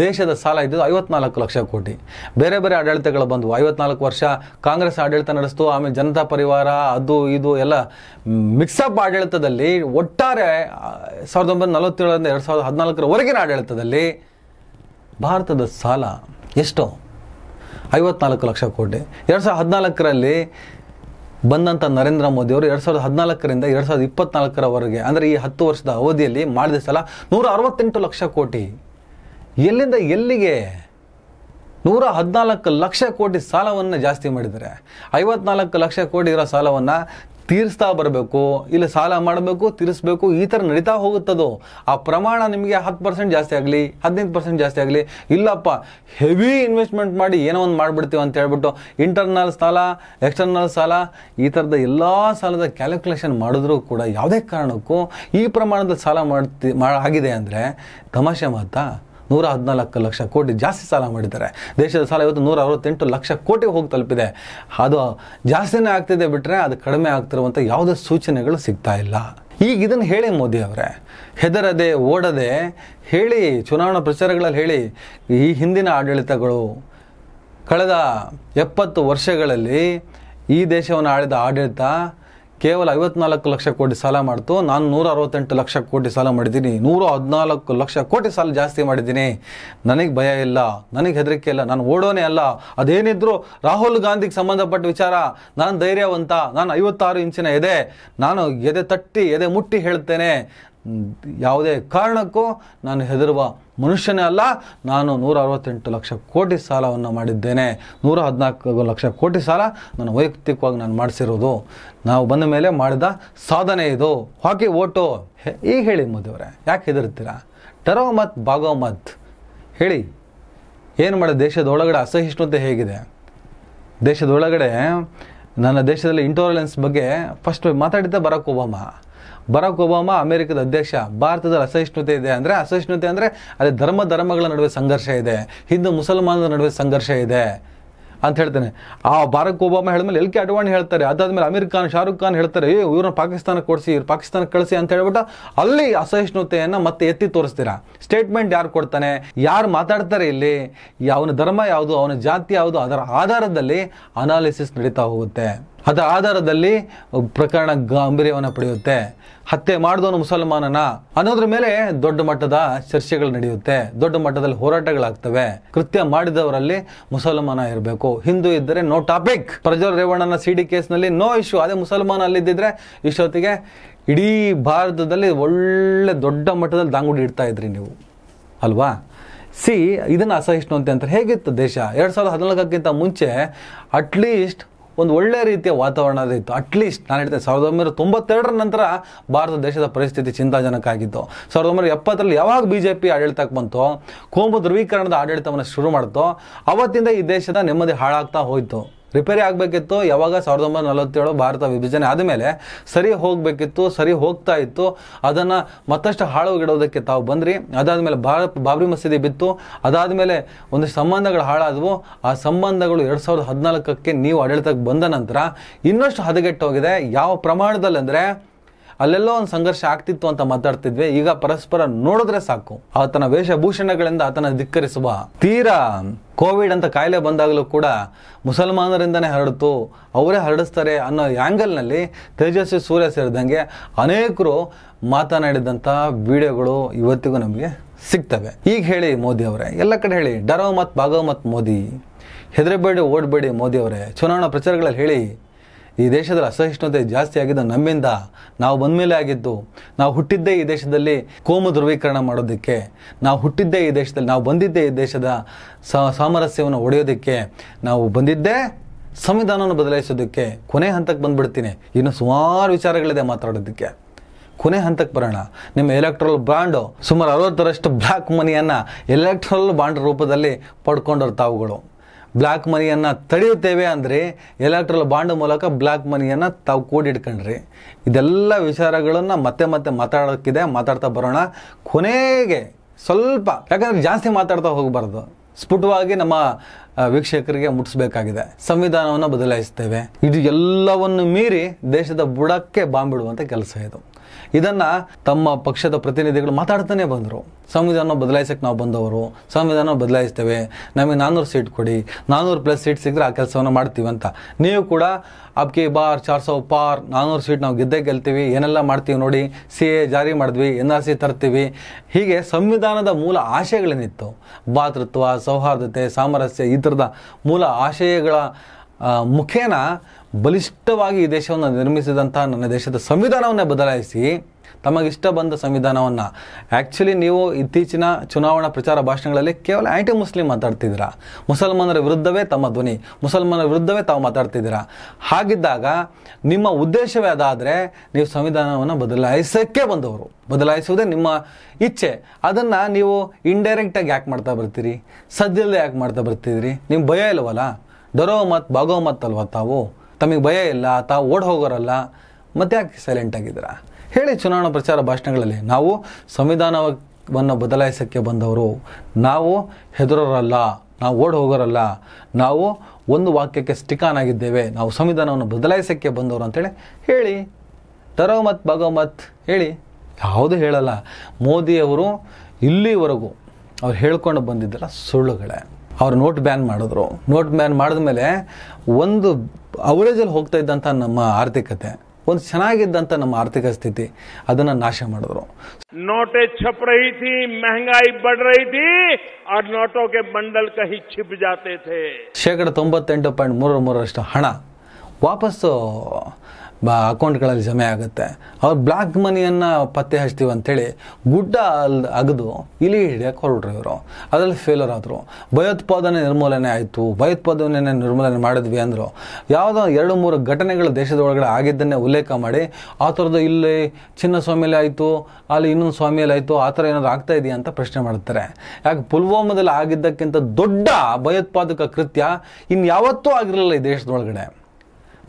ದೇಶದ ಸಾಲ ಇದ್ದಿದ್ದು ಐವತ್ನಾಲ್ಕು ಲಕ್ಷ ಕೋಟಿ ಬೇರೆ ಬೇರೆ ಆಡಳಿತಗಳು ಬಂದವು ಐವತ್ನಾಲ್ಕು ವರ್ಷ ಕಾಂಗ್ರೆಸ್ ಆಡಳಿತ ನಡೆಸ್ತು ಆಮೇಲೆ ಜನತಾ ಪರಿವಾರ ಅದು ಇದು ಎಲ್ಲ ಮಿಕ್ಸಪ್ ಆಡಳಿತದಲ್ಲಿ ಒಟ್ಟಾರೆ ಸಾವಿರದ ಒಂಬೈನೂರ ನಲವತ್ತೇಳರಿಂದ ಎರಡು ಸಾವಿರದ ಹದಿನಾಲ್ಕರವರೆಗಿನ ಆಡಳಿತದಲ್ಲಿ ಭಾರತದ ಸಾಲ ಎಷ್ಟು ಐವತ್ನಾಲ್ಕು ಲಕ್ಷ ಕೋಟಿ ಎರಡು ಸಾವಿರದ ಹದಿನಾಲ್ಕರಲ್ಲಿ ಬಂದಂಥ ನರೇಂದ್ರ ಮೋದಿಯವರು ಎರಡು ಸಾವಿರದ ಹದಿನಾಲ್ಕರಿಂದ ಎರಡು ಸಾವಿರದ ಇಪ್ಪತ್ನಾಲ್ಕರವರೆಗೆ ಅಂದರೆ ಈ ಹತ್ತು ವರ್ಷದ ಅವಧಿಯಲ್ಲಿ ಮಾಡಿದ ಸಾಲ ನೂರ ಅರವತ್ತೆಂಟು ಲಕ್ಷ ಕೋಟಿ ಎಲ್ಲಿಂದ ಎಲ್ಲಿಗೆ ನೂರ ಹದಿನಾಲ್ಕು ಲಕ್ಷ ಕೋಟಿ ಸಾಲವನ್ನು ಜಾಸ್ತಿ ಮಾಡಿದರೆ ಐವತ್ನಾಲ್ಕು ಲಕ್ಷ ಕೋಟಿ ಇರೋ ಸಾಲವನ್ನು ತೀರಿಸ್ತಾ ಬರಬೇಕು ಇಲ್ಲ ಸಾಲ ಮಾಡಬೇಕು ತೀರಿಸಬೇಕು ಈ ಥರ ನಡೀತಾ ಹೋಗುತ್ತದೋ ಆ ಪ್ರಮಾಣ ನಿಮಗೆ ಹತ್ತು ಪರ್ಸೆಂಟ್ ಜಾಸ್ತಿ ಆಗಲಿ ಹದಿನೈದು ಪರ್ಸೆಂಟ್ ಜಾಸ್ತಿ ಆಗಲಿ ಇಲ್ಲಪ್ಪ ಹೆವಿ ಇನ್ವೆಸ್ಟ್ಮೆಂಟ್ ಮಾಡಿ ಏನೋ ಒಂದು ಮಾಡಿಬಿಡ್ತೀವಿ ಅಂತ ಹೇಳ್ಬಿಟ್ಟು ಇಂಟರ್ನಲ್ ಸಾಲ ಎಕ್ಸ್ಟರ್ನಲ್ ಸಾಲ ಈ ಥರದ ಎಲ್ಲ ಸಾಲದ ಕ್ಯಾಲ್ಕುಲೇಷನ್ ಮಾಡಿದ್ರೂ ಕೂಡ ಯಾವುದೇ ಕಾರಣಕ್ಕೂ ಈ ಪ್ರಮಾಣದ ಸಾಲ ಮಾಡ್ತಿ ಆಗಿದೆ ಅಂದರೆ ತಮಾಷೆ ಮಾತಾ ನೂರ ಹದಿನಾಲ್ಕು ಲಕ್ಷ ಕೋಟಿ ಜಾಸ್ತಿ ಸಾಲ ಮಾಡಿದ್ದಾರೆ ದೇಶದ ಸಾಲ ಇವತ್ತು ನೂರ ಅರವತ್ತೆಂಟು ಲಕ್ಷ ಕೋಟಿಗೆ ಹೋಗಿ ತಲುಪಿದೆ ಅದು ಜಾಸ್ತಿನೇ ಆಗ್ತಿದೆ ಬಿಟ್ಟರೆ ಅದು ಕಡಿಮೆ ಆಗ್ತಿರುವಂಥ ಯಾವುದೇ ಸೂಚನೆಗಳು ಸಿಗ್ತಾ ಇಲ್ಲ ಈಗ ಇದನ್ನು ಹೇಳಿ ಮೋದಿ ಅವರೇ ಹೆದರದೆ ಓಡದೆ ಹೇಳಿ ಚುನಾವಣಾ ಪ್ರಚಾರಗಳಲ್ಲಿ ಹೇಳಿ ಈ ಹಿಂದಿನ ಆಡಳಿತಗಳು ಕಳೆದ ಎಪ್ಪತ್ತು ವರ್ಷಗಳಲ್ಲಿ ಈ ದೇಶವನ್ನು ಆಳಿದ ಆಡಳಿತ ಕೇವಲ ಐವತ್ನಾಲ್ಕು ಲಕ್ಷ ಕೋಟಿ ಸಾಲ ಮಾಡ್ತು ನಾನು ನೂರ ಅರವತ್ತೆಂಟು ಲಕ್ಷ ಕೋಟಿ ಸಾಲ ಮಾಡಿದ್ದೀನಿ ನೂರ ಹದಿನಾಲ್ಕು ಲಕ್ಷ ಕೋಟಿ ಸಾಲ ಜಾಸ್ತಿ ಮಾಡಿದ್ದೀನಿ ನನಗೆ ಭಯ ಇಲ್ಲ ನನಗೆ ಹೆದರಿಕೆ ಇಲ್ಲ ನಾನು ಓಡೋನೇ ಅಲ್ಲ ಅದೇನಿದ್ರು ರಾಹುಲ್ ಗಾಂಧಿಗೆ ಸಂಬಂಧಪಟ್ಟ ವಿಚಾರ ನಾನು ಧೈರ್ಯವಂತ ನಾನು ಐವತ್ತಾರು ಇಂಚಿನ ಎದೆ ನಾನು ಎದೆ ತಟ್ಟಿ ಎದೆ ಮುಟ್ಟಿ ಹೇಳ್ತೇನೆ ಯಾವುದೇ ಕಾರಣಕ್ಕೂ ನಾನು ಹೆದರುವ ಮನುಷ್ಯನೇ ಅಲ್ಲ ನಾನು ನೂರ ಅರವತ್ತೆಂಟು ಲಕ್ಷ ಕೋಟಿ ಸಾಲವನ್ನು ಮಾಡಿದ್ದೇನೆ ನೂರ ಹದಿನಾಲ್ಕು ಲಕ್ಷ ಕೋಟಿ ಸಾಲ ನಾನು ವೈಯಕ್ತಿಕವಾಗಿ ನಾನು ಮಾಡಿಸಿರೋದು ನಾವು ಬಂದ ಮೇಲೆ ಮಾಡಿದ ಸಾಧನೆ ಇದು ಹಾಕಿ ಓಟು ಈಗ ಹೇಳಿ ಮೋದಿಯವರೇ ಯಾಕೆ ಹೆದರ್ತೀರಾ ಟರೋ ಮತ್ ಬಾಗೋ ಮತ್ ಹೇಳಿ ಏನು ಮಾಡಿ ದೇಶದ ಒಳಗಡೆ ಅಸಹಿಷ್ಣುತೆ ಹೇಗಿದೆ ದೇಶದ ನನ್ನ ದೇಶದಲ್ಲಿ ಇಂಟೋಲೆನ್ಸ್ ಬಗ್ಗೆ ಫಸ್ಟ್ ಮಾತಾಡಿದ್ದೆ ಬರಾಕ್ ಒಬಾಮ ಬರಾಕ್ ಒಬಾಮಾ ಅಮೆರಿಕದ ಅಧ್ಯಕ್ಷ ಭಾರತದಲ್ಲಿ ಅಸಹಿಷ್ಣುತೆ ಇದೆ ಅಂದರೆ ಅಸಹಿಷ್ಣುತೆ ಅಂದರೆ ಅಲ್ಲಿ ಧರ್ಮ ಧರ್ಮಗಳ ನಡುವೆ ಸಂಘರ್ಷ ಇದೆ ಹಿಂದೂ ಮುಸಲ್ಮಾನರ ನಡುವೆ ಸಂಘರ್ಷ ಇದೆ ಅಂತ ಹೇಳ್ತಾನೆ ಆ ಭಾರತ್ ಒಬಾಮಾ ಹೇಳಿದ್ಮೇಲೆ ಎಲ್ ಕೆ ಅಡ್ವಾಣಿ ಹೇಳ್ತಾರೆ ಅದಾದ್ಮೇಲೆ ಅಮೀರ್ ಖಾನ್ ಶಾರುಖ್ ಖಾನ್ ಹೇಳ್ತಾರೆ ಇವ್ರನ್ನ ಪಾಕಿಸ್ತಾನಕ್ಕೆ ಕೊಡಿಸಿ ಇವ್ರು ಪಾಕಿಸ್ತಾನಕ್ಕೆ ಕಳಿಸಿ ಅಂತ ಹೇಳ್ಬಿಟ್ಟು ಅಲ್ಲಿ ಅಸಹಿಷ್ಣುತೆಯನ್ನು ಮತ್ತೆ ಎತ್ತಿ ತೋರಿಸ್ತೀರಾ ಸ್ಟೇಟ್ಮೆಂಟ್ ಯಾರು ಕೊಡ್ತಾನೆ ಯಾರು ಮಾತಾಡ್ತಾರೆ ಇಲ್ಲಿ ಅವನ ಧರ್ಮ ಯಾವುದು ಅವನ ಜಾತಿ ಯಾವುದು ಅದರ ಆಧಾರದಲ್ಲಿ ಅನಾಲಿಸಿಸ್ ನಡೀತಾ ಹೋಗುತ್ತೆ ಅದರ ಆಧಾರದಲ್ಲಿ ಪ್ರಕರಣ ಗಾಂಭೀರ್ಯವನ್ನು ಪಡೆಯುತ್ತೆ ಹತ್ಯೆ ಮಾಡಿದವನು ಮುಸಲ್ಮಾನನ ಅನ್ನೋದ್ರ ಮೇಲೆ ದೊಡ್ಡ ಮಟ್ಟದ ಚರ್ಚೆಗಳು ನಡೆಯುತ್ತೆ ದೊಡ್ಡ ಮಟ್ಟದಲ್ಲಿ ಹೋರಾಟಗಳಾಗ್ತವೆ ಕೃತ್ಯ ಮಾಡಿದವರಲ್ಲಿ ಮುಸಲ್ಮಾನ ಇರಬೇಕು ಹಿಂದೂ ಇದ್ದರೆ ನೋ ಟಾಪಿಕ್ ಪ್ರಜ್ವಲ್ ರೇವಣ್ಣನ ಸಿಡಿ ಕೇಸ್ನಲ್ಲಿ ನೋ ಇಶ್ಯೂ ಅದೇ ಮುಸಲ್ಮಾನ ಅಲ್ಲಿದ್ದಿದ್ರೆ ಇಷ್ಟೊತ್ತಿಗೆ ಇಡೀ ಭಾರತದಲ್ಲಿ ಒಳ್ಳೆ ದೊಡ್ಡ ಮಟ್ಟದಲ್ಲಿ ದಾಂಗುಡಿ ಇಡ್ತಾ ಇದ್ರಿ ನೀವು ಅಲ್ವಾ ಸಿ ಇದನ್ನು ಅಸಹಿಷ್ಣು ಅಂತ ಅಂತಾರೆ ಹೇಗಿತ್ತು ದೇಶ ಎರಡು ಸಾವಿರದ ಹದಿನಾಲ್ಕಕ್ಕಿಂತ ಮುಂಚೆ ಅಟ್ಲೀಸ್ಟ್ ಒಂದು ಒಳ್ಳೆ ರೀತಿಯ ವಾತಾವರಣ ಇತ್ತು ಅಟ್ಲೀಸ್ಟ್ ನಾನು ಹೇಳ್ತೇನೆ ಸಾವಿರದ ಒಂಬೈನೂರ ತೊಂಬತ್ತೆರಡರ ನಂತರ ಭಾರತ ದೇಶದ ಪರಿಸ್ಥಿತಿ ಚಿಂತಾಜನಕ ಆಗಿತ್ತು ಸಾವಿರದ ಒಂಬೈನೂರ ಎಪ್ಪತ್ತರಲ್ಲಿ ಯಾವಾಗ ಬಿ ಜೆ ಪಿ ಆಡಳಿತಕ್ಕೆ ಬಂತೋ ಕೋಮು ಧ್ರುವೀಕರಣದ ಆಡಳಿತವನ್ನು ಶುರು ಮಾಡ್ತೋ ಅವತ್ತಿಂದ ಈ ದೇಶದ ನೆಮ್ಮದಿ ಹಾಳಾಗ್ತಾ ಹೋಯಿತು ರಿಪೇರಿ ಆಗಬೇಕಿತ್ತು ಯಾವಾಗ ಸಾವಿರದ ಒಂಬೈನೂರ ನಲವತ್ತೇಳು ಭಾರತ ವಿಭಜನೆ ಆದಮೇಲೆ ಸರಿ ಹೋಗಬೇಕಿತ್ತು ಸರಿ ಹೋಗ್ತಾ ಇತ್ತು ಅದನ್ನು ಮತ್ತಷ್ಟು ಹಾಳೋಗಿಡೋದಕ್ಕೆ ತಾವು ಬಂದ್ರಿ ಅದಾದಮೇಲೆ ಭಾರ ಬಾಬ್ರಿ ಮಸೀದಿ ಬಿತ್ತು ಅದಾದಮೇಲೆ ಒಂದು ಸಂಬಂಧಗಳು ಹಾಳಾದವು ಆ ಸಂಬಂಧಗಳು ಎರಡು ಸಾವಿರದ ಹದಿನಾಲ್ಕಕ್ಕೆ ನೀವು ಆಡಳಿತಕ್ಕೆ ಬಂದ ನಂತರ ಇನ್ನಷ್ಟು ಹದಗೆಟ್ಟೋಗಿದೆ ಯಾವ ಪ್ರಮಾಣದಲ್ಲಿ ಅಂದರೆ ಅಲ್ಲೆಲ್ಲೋ ಒಂದು ಸಂಘರ್ಷ ಆಗ್ತಿತ್ತು ಅಂತ ಮಾತಾಡ್ತಿದ್ವಿ ಈಗ ಪರಸ್ಪರ ನೋಡಿದ್ರೆ ಸಾಕು ಆತನ ವೇಷಭೂಷಣಗಳಿಂದ ಆತನ ಧಿಕ್ಕರಿಸುವ ತೀರಾ ಕೋವಿಡ್ ಅಂತ ಕಾಯಿಲೆ ಬಂದಾಗಲೂ ಕೂಡ ಮುಸಲ್ಮಾನರಿಂದನೇ ಹರಡಿತು ಅವರೇ ಹರಡಿಸ್ತಾರೆ ಅನ್ನೋ ಆ್ಯಂಗಲ್ನಲ್ಲಿ ತೇಜಸ್ವಿ ಸೂರ್ಯ ಸೇರಿದಂಗೆ ಅನೇಕರು ಮಾತನಾಡಿದಂಥ ವಿಡಿಯೋಗಳು ಇವತ್ತಿಗೂ ನಮಗೆ ಸಿಗ್ತವೆ ಈಗ ಹೇಳಿ ಮೋದಿ ಅವರೇ ಎಲ್ಲ ಕಡೆ ಹೇಳಿ ಡರೋ ಮತ್ ಭಾಗೋ ಮತ್ ಮೋದಿ ಹೆದರಬೇಡಿ ಓಡಬೇಡಿ ಮೋದಿ ಅವರೇ ಚುನಾವಣಾ ಪ್ರಚಾರಗಳಲ್ಲಿ ಹೇಳಿ ಈ ದೇಶದಲ್ಲಿ ಅಸಹಿಷ್ಣುತೆ ಜಾಸ್ತಿ ಆಗಿದ್ದು ನಮ್ಮಿಂದ ನಾವು ಬಂದ ಮೇಲೆ ಆಗಿದ್ದು ನಾವು ಹುಟ್ಟಿದ್ದೇ ಈ ದೇಶದಲ್ಲಿ ಕೋಮು ಧ್ರುವೀಕರಣ ಮಾಡೋದಕ್ಕೆ ನಾವು ಹುಟ್ಟಿದ್ದೇ ಈ ದೇಶದಲ್ಲಿ ನಾವು ಬಂದಿದ್ದೇ ಈ ದೇಶದ ಸಾಮರಸ್ಯವನ್ನು ಒಡೆಯೋದಕ್ಕೆ ನಾವು ಬಂದಿದ್ದೇ ಸಂವಿಧಾನವನ್ನು ಬದಲಾಯಿಸೋದಕ್ಕೆ ಕೊನೆ ಹಂತಕ್ಕೆ ಬಂದುಬಿಡ್ತೀನಿ ಇನ್ನು ಸುಮಾರು ವಿಚಾರಗಳಿದೆ ಮಾತಾಡೋದಕ್ಕೆ ಕೊನೆ ಹಂತಕ್ಕೆ ಬರೋಣ ನಿಮ್ಮ ಎಲೆಕ್ಟ್ರಲ್ ಬ್ರಾಂಡು ಸುಮಾರು ಅರವತ್ತರಷ್ಟು ಬ್ಲ್ಯಾಕ್ ಮನಿಯನ್ನು ಎಲೆಕ್ಟ್ರಲ್ ಬ್ರಾಂಡ್ ರೂಪದಲ್ಲಿ ಪಡ್ಕೊಂಡಿರ್ತಾವುಗಳು ಬ್ಲ್ಯಾಕ್ ಮನಿಯನ್ನು ತಡೆಯುತ್ತೇವೆ ಅಂದರೆ ಎಲೆಕ್ಟ್ರಲ್ ಬಾಂಡ್ ಮೂಲಕ ಬ್ಲ್ಯಾಕ್ ಮನಿಯನ್ನು ತಾವು ಕೂಡಿಟ್ಕೊಂಡ್ರಿ ಇದೆಲ್ಲ ವಿಚಾರಗಳನ್ನು ಮತ್ತೆ ಮತ್ತೆ ಮಾತಾಡೋಕ್ಕಿದೆ ಮಾತಾಡ್ತಾ ಬರೋಣ ಕೊನೆಗೆ ಸ್ವಲ್ಪ ಯಾಕಂದರೆ ಜಾಸ್ತಿ ಮಾತಾಡ್ತಾ ಹೋಗಬಾರ್ದು ಸ್ಫುಟವಾಗಿ ನಮ್ಮ ವೀಕ್ಷಕರಿಗೆ ಮುಟ್ಟಿಸಬೇಕಾಗಿದೆ ಸಂವಿಧಾನವನ್ನು ಬದಲಾಯಿಸ್ತೇವೆ ಇದು ಎಲ್ಲವನ್ನು ಮೀರಿ ದೇಶದ ಬುಡಕ್ಕೆ ಬಾಂಬಿಡುವಂಥ ಕೆಲಸ ಇದು ಇದನ್ನು ತಮ್ಮ ಪಕ್ಷದ ಪ್ರತಿನಿಧಿಗಳು ಮಾತಾಡ್ತಾನೆ ಬಂದರು ಸಂವಿಧಾನ ಬದಲಾಯಿಸಕ್ಕೆ ನಾವು ಬಂದವರು ಸಂವಿಧಾನ ಬದಲಾಯಿಸ್ತೇವೆ ನಮಗೆ ನಾನ್ನೂರು ಸೀಟ್ ಕೊಡಿ ನಾನ್ನೂರು ಪ್ಲಸ್ ಸೀಟ್ ಸಿಕ್ಕರೆ ಆ ಕೆಲಸವನ್ನು ಮಾಡ್ತೀವಿ ಅಂತ ನೀವು ಕೂಡ ಅಬ್ಕಿ ಬಾರ್ ಚಾರ್ ಸೌ ಪಾರ್ ನಾನ್ನೂರು ಸೀಟ್ ನಾವು ಗೆದ್ದೇ ಗೆಲ್ತೀವಿ ಏನೆಲ್ಲ ಮಾಡ್ತೀವಿ ನೋಡಿ ಸಿ ಎ ಜಾರಿ ಮಾಡಿದ್ವಿ ಎನ್ ಆರ್ ಸಿ ತರ್ತೀವಿ ಹೀಗೆ ಸಂವಿಧಾನದ ಮೂಲ ಆಶಯಗಳೇನಿತ್ತು ಭಾತೃತ್ವ ಸೌಹಾರ್ದತೆ ಸಾಮರಸ್ಯ ಈ ಥರದ ಮೂಲ ಆಶಯಗಳ ಮುಖೇನ ಬಲಿಷ್ಠವಾಗಿ ಈ ದೇಶವನ್ನು ನಿರ್ಮಿಸಿದಂಥ ನನ್ನ ದೇಶದ ಸಂವಿಧಾನವನ್ನೇ ಬದಲಾಯಿಸಿ ತಮಗಿಷ್ಟ ಬಂದ ಸಂವಿಧಾನವನ್ನು ಆ್ಯಕ್ಚುಲಿ ನೀವು ಇತ್ತೀಚಿನ ಚುನಾವಣಾ ಪ್ರಚಾರ ಭಾಷಣಗಳಲ್ಲಿ ಕೇವಲ ಆ್ಯಂಟಿ ಮುಸ್ಲಿಂ ಮಾತಾಡ್ತಿದ್ದೀರಾ ಮುಸಲ್ಮಾನರ ವಿರುದ್ಧವೇ ತಮ್ಮ ಧ್ವನಿ ಮುಸಲ್ಮಾನರ ವಿರುದ್ಧವೇ ತಾವು ಮಾತಾಡ್ತಿದ್ದೀರಾ ಹಾಗಿದ್ದಾಗ ನಿಮ್ಮ ಉದ್ದೇಶವೇ ಅದಾದರೆ ನೀವು ಸಂವಿಧಾನವನ್ನು ಬದಲಾಯಿಸೋಕ್ಕೆ ಬಂದವರು ಬದಲಾಯಿಸುವುದೇ ನಿಮ್ಮ ಇಚ್ಛೆ ಅದನ್ನು ನೀವು ಇಂಡೈರೆಕ್ಟಾಗಿ ಯಾಕೆ ಮಾಡ್ತಾ ಬರ್ತೀರಿ ಸದ್ಯದಲ್ಲೇ ಯಾಕೆ ಮಾಡ್ತಾ ಬರ್ತಿದ್ದೀರಿ ನಿಮ್ಮ ಭಯ ಇಲ್ಲವಲ್ಲ ದರೋ ಮತ್ ಬಾಗೋ ಮತ್ತಲ್ವ ತಾವು ತಮಗೆ ಭಯ ಇಲ್ಲ ತಾವು ಓಡ್ ಹೋಗೋರಲ್ಲ ಮತ್ತೆ ಯಾಕೆ ಸೈಲೆಂಟ್ ಆಗಿದ್ರ ಹೇಳಿ ಚುನಾವಣಾ ಪ್ರಚಾರ ಭಾಷಣಗಳಲ್ಲಿ ನಾವು ಸಂವಿಧಾನವನ್ನು ಬದಲಾಯಿಸೋಕ್ಕೆ ಬಂದವರು ನಾವು ಹೆದರೋರಲ್ಲ ನಾವು ಓಡ್ ಹೋಗೋರಲ್ಲ ನಾವು ಒಂದು ವಾಕ್ಯಕ್ಕೆ ಸ್ಟಿಕಾನ್ ಆಗಿದ್ದೇವೆ ನಾವು ಸಂವಿಧಾನವನ್ನು ಬದಲಾಯಿಸೋಕ್ಕೆ ಬಂದವರು ಅಂತೇಳಿ ಹೇಳಿ ತರೋ ಮತ್ತು ಬಗೋ ಮತ್ ಹೇಳಿ ಯಾವುದು ಹೇಳಲ್ಲ ಮೋದಿಯವರು ಇಲ್ಲಿವರೆಗೂ ಅವ್ರು ಹೇಳ್ಕೊಂಡು ಬಂದಿದ್ದರ ಸುಳ್ಳುಗಳೇ ಅವ್ರು ನೋಟ್ ಬ್ಯಾನ್ ಮಾಡಿದ್ರು ನೋಟ್ ಬ್ಯಾನ್ ಮಾಡಿದ ಮೇಲೆ ಒಂದು ಅವರೇಜಲ್ಲಿ ಹೋಗ್ತಾ ಇದ್ದಂಥ ನಮ್ಮ ಆರ್ಥಿಕತೆ ಒಂದು ಚೆನ್ನಾಗಿದ್ದಂಥ ನಮ್ಮ ಆರ್ಥಿಕ ಸ್ಥಿತಿ ಅದನ್ನು ನಾಶ ಮಾಡಿದ್ರು ನೋಟೆ ಛಪ್ ರೈತಿ ಮೆಹಂಗಾಯಿ महंगाई ರೈತಿ रही थी ಬಂಡಲ್ ಕಹಿ ಛಿಪ್ बंडल ಶೇಕಡ ತೊಂಬತ್ತೆಂಟು ಪಾಯಿಂಟ್ ಮೂರು ಮೂರರಷ್ಟು ಹಣ ವಾಪಸ್ಸು ಬಾ ಅಕೌಂಟ್ಗಳಲ್ಲಿ ಜಮೆ ಆಗುತ್ತೆ ಅವ್ರು ಬ್ಲ್ಯಾಕ್ ಮನಿಯನ್ನು ಪತ್ತೆ ಹಚ್ತೀವಿ ಅಂಥೇಳಿ ಗುಡ್ಡ ಅಲ್ಲಿ ಅಗದು ಇಲಿ ಹಿಡಿಯಕ್ಕೆ ಹೊರಟ್ರು ಇವರು ಅದರಲ್ಲಿ ಫೇಲರ್ ಆದರು ಭಯೋತ್ಪಾದನೆ ನಿರ್ಮೂಲನೆ ಆಯಿತು ಭಯೋತ್ಪಾದನೆಯನ್ನು ನಿರ್ಮೂಲನೆ ಮಾಡಿದ್ವಿ ಅಂದರು ಯಾವುದೋ ಎರಡು ಮೂರು ಘಟನೆಗಳು ದೇಶದ ಒಳಗಡೆ ಆಗಿದ್ದನ್ನೇ ಉಲ್ಲೇಖ ಮಾಡಿ ಆ ಥರದ್ದು ಇಲ್ಲಿ ಚಿನ್ನ ಸ್ವಾಮಿಯಲ್ಲಿ ಆಯಿತು ಅಲ್ಲಿ ಇನ್ನೊಂದು ಸ್ವಾಮಿಯಲ್ಲಿ ಆಯಿತು ಆ ಥರ ಏನಾದರೂ ಆಗ್ತಾ ಇದೆಯಾ ಅಂತ ಪ್ರಶ್ನೆ ಮಾಡ್ತಾರೆ ಯಾಕೆ ಪುಲ್ವಾಮಾದಲ್ಲಿ ಆಗಿದ್ದಕ್ಕಿಂತ ದೊಡ್ಡ ಭಯೋತ್ಪಾದಕ ಕೃತ್ಯ ಇನ್ಯಾವತ್ತೂ ಆಗಿರಲಿಲ್ಲ ಈ ದೇಶದೊಳಗಡೆ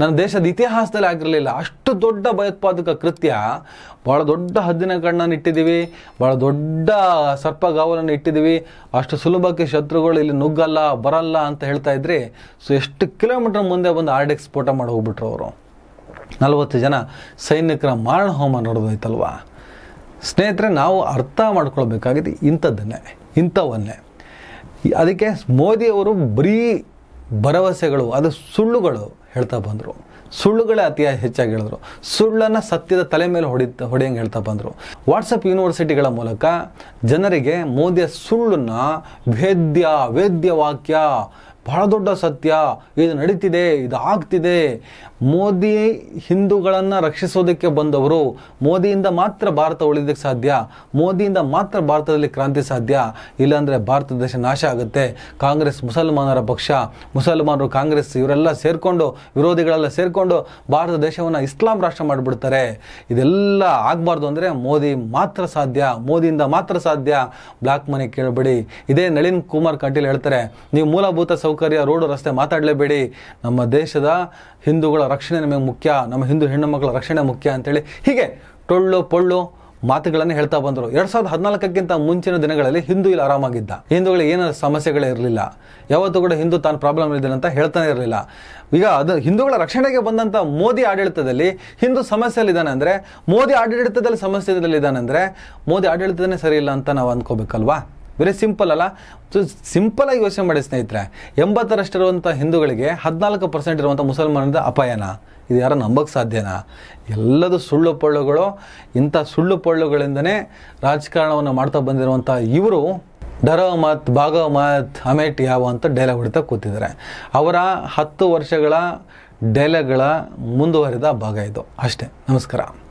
ನನ್ನ ದೇಶದ ಇತಿಹಾಸದಲ್ಲಿ ಆಗಿರಲಿಲ್ಲ ಅಷ್ಟು ದೊಡ್ಡ ಭಯೋತ್ಪಾದಕ ಕೃತ್ಯ ಭಾಳ ದೊಡ್ಡ ಹದ್ದಿನ ಕಣ್ಣನ್ನು ಇಟ್ಟಿದ್ದೀವಿ ಭಾಳ ದೊಡ್ಡ ಸರ್ಪಗಾವಲನ್ನು ಇಟ್ಟಿದ್ದೀವಿ ಅಷ್ಟು ಸುಲಭಕ್ಕೆ ಶತ್ರುಗಳು ಇಲ್ಲಿ ನುಗ್ಗಲ್ಲ ಬರಲ್ಲ ಅಂತ ಹೇಳ್ತಾ ಇದ್ರಿ ಸೊ ಎಷ್ಟು ಕಿಲೋಮೀಟರ್ ಮುಂದೆ ಬಂದು ಆರ್ಡಿಕ್ ಸ್ಫೋಟ ಮಾಡಿ ಹೋಗ್ಬಿಟ್ರು ಅವರು ನಲವತ್ತು ಜನ ಸೈನಿಕರ ಮಾರಣ ಹೋಮ ನಡೆದೋಯ್ತಲ್ವ ಸ್ನೇಹಿತರೆ ನಾವು ಅರ್ಥ ಮಾಡ್ಕೊಳ್ಬೇಕಾಗಿದೆ ಇಂಥದ್ದನ್ನೇ ಇಂಥವನ್ನೇ ಅದಕ್ಕೆ ಮೋದಿಯವರು ಬರೀ ಭರವಸೆಗಳು ಅದು ಸುಳ್ಳುಗಳು ಹೇಳ್ತಾ ಬಂದರು ಸುಳ್ಳುಗಳೇ ಅತಿಯ ಹೆಚ್ಚಾಗಿ ಹೇಳಿದ್ರು ಸುಳ್ಳನ್ನು ಸತ್ಯದ ತಲೆ ಮೇಲೆ ಹೊಡಿ ಹೊಡೆಯಂಗೆ ಹೇಳ್ತಾ ಬಂದರು ವಾಟ್ಸಪ್ ಯೂನಿವರ್ಸಿಟಿಗಳ ಮೂಲಕ ಜನರಿಗೆ ಮೋದಿಯ ಸುಳ್ಳನ್ನು ವೇದ್ಯ ವೇದ್ಯ ವಾಕ್ಯ ಬಹಳ ದೊಡ್ಡ ಸತ್ಯ ಇದು ನಡೀತಿದೆ ಇದು ಆಗ್ತಿದೆ ಮೋದಿ ಹಿಂದೂಗಳನ್ನು ರಕ್ಷಿಸೋದಕ್ಕೆ ಬಂದವರು ಮೋದಿಯಿಂದ ಮಾತ್ರ ಭಾರತ ಉಳಿದಕ್ಕೆ ಸಾಧ್ಯ ಮೋದಿಯಿಂದ ಮಾತ್ರ ಭಾರತದಲ್ಲಿ ಕ್ರಾಂತಿ ಸಾಧ್ಯ ಇಲ್ಲಾಂದರೆ ಭಾರತ ದೇಶ ನಾಶ ಆಗುತ್ತೆ ಕಾಂಗ್ರೆಸ್ ಮುಸಲ್ಮಾನರ ಪಕ್ಷ ಮುಸಲ್ಮಾನರು ಕಾಂಗ್ರೆಸ್ ಇವರೆಲ್ಲ ಸೇರಿಕೊಂಡು ವಿರೋಧಿಗಳೆಲ್ಲ ಸೇರಿಕೊಂಡು ಭಾರತ ದೇಶವನ್ನು ಇಸ್ಲಾಂ ರಾಷ್ಟ್ರ ಮಾಡಿಬಿಡ್ತಾರೆ ಇದೆಲ್ಲ ಆಗಬಾರ್ದು ಅಂದರೆ ಮೋದಿ ಮಾತ್ರ ಸಾಧ್ಯ ಮೋದಿಯಿಂದ ಮಾತ್ರ ಸಾಧ್ಯ ಬ್ಲ್ಯಾಕ್ ಮನಿ ಕೇಳಬೇಡಿ ಇದೇ ನಳಿನ್ ಕುಮಾರ್ ಕಟೀಲ್ ಹೇಳ್ತಾರೆ ನೀವು ಮೂಲಭೂತ ಸೌಕರ್ಯ ರೋಡು ರಸ್ತೆ ಮಾತಾಡಲೇಬೇಡಿ ನಮ್ಮ ದೇಶದ ಹಿಂದೂಗಳ ರಕ್ಷಣೆ ನಮಗೆ ಮುಖ್ಯ ನಮ್ಮ ಹಿಂದೂ ಹೆಣ್ಣು ಮಕ್ಕಳ ರಕ್ಷಣೆ ಮುಖ್ಯ ಅಂತೇಳಿ ಹೀಗೆ ಟೊಳ್ಳು ಪೊಳ್ಳು ಮಾತುಗಳನ್ನು ಹೇಳ್ತಾ ಬಂದರು ಎರಡು ಸಾವಿರದ ಹದಿನಾಲ್ಕಕ್ಕಿಂತ ಮುಂಚಿನ ದಿನಗಳಲ್ಲಿ ಹಿಂದೂ ಇಲ್ಲಿ ಆರಾಮಾಗಿದ್ದ ಹಿಂದೂಗಳಿಗೆ ಏನೋ ಸಮಸ್ಯೆಗಳೇ ಇರಲಿಲ್ಲ ಯಾವತ್ತೂ ಕೂಡ ಹಿಂದೂ ತಾನು ಪ್ರಾಬ್ಲಮ್ ಇದ್ದೇನೆ ಅಂತ ಹೇಳ್ತಾನೆ ಇರಲಿಲ್ಲ ಈಗ ಅದು ಹಿಂದೂಗಳ ರಕ್ಷಣೆಗೆ ಬಂದಂಥ ಮೋದಿ ಆಡಳಿತದಲ್ಲಿ ಹಿಂದೂ ಸಮಸ್ಯೆಯಲ್ಲಿದ್ದಾನೆ ಅಂದರೆ ಮೋದಿ ಆಡಳಿತದಲ್ಲಿ ಸಮಸ್ಯೆದಲ್ಲಿದ್ದಾನೆ ಅಂದರೆ ಮೋದಿ ಆಡಳಿತದೇ ಸರಿ ಇಲ್ಲ ಅಂತ ನಾವು ಅಂದ್ಕೋಬೇಕಲ್ವಾ ವೆರಿ ಸಿಂಪಲ್ ಅಲ್ಲ ಸಿಂಪಲಾಗಿ ಯೋಚನೆ ಮಾಡಿ ಸ್ನೇಹಿತರೆ ಎಂಬತ್ತರಷ್ಟಿರುವಂಥ ಹಿಂದೂಗಳಿಗೆ ಹದಿನಾಲ್ಕು ಪರ್ಸೆಂಟ್ ಇರುವಂಥ ಮುಸಲ್ಮಾನದ ಅಪಾಯನ ಇದು ಯಾರು ನಂಬಕ್ಕೆ ಸಾಧ್ಯನಾ ಎಲ್ಲದೂ ಸುಳ್ಳು ಪೊಳ್ಳುಗಳು ಇಂಥ ಸುಳ್ಳು ಪೊಳ್ಳುಗಳಿಂದನೇ ರಾಜಕಾರಣವನ್ನು ಮಾಡ್ತಾ ಬಂದಿರುವಂಥ ಇವರು ಡರ ಮತ್ ಅಮೇಟ್ ಯಾವ ಅಂತ ಡೈಲಾಗ್ ಹೊಡಿತಾ ಕೂತಿದ್ದಾರೆ ಅವರ ಹತ್ತು ವರ್ಷಗಳ ಡೈಲಾಗ್ಗಳ ಮುಂದುವರಿದ ಭಾಗ ಇದು ಅಷ್ಟೇ ನಮಸ್ಕಾರ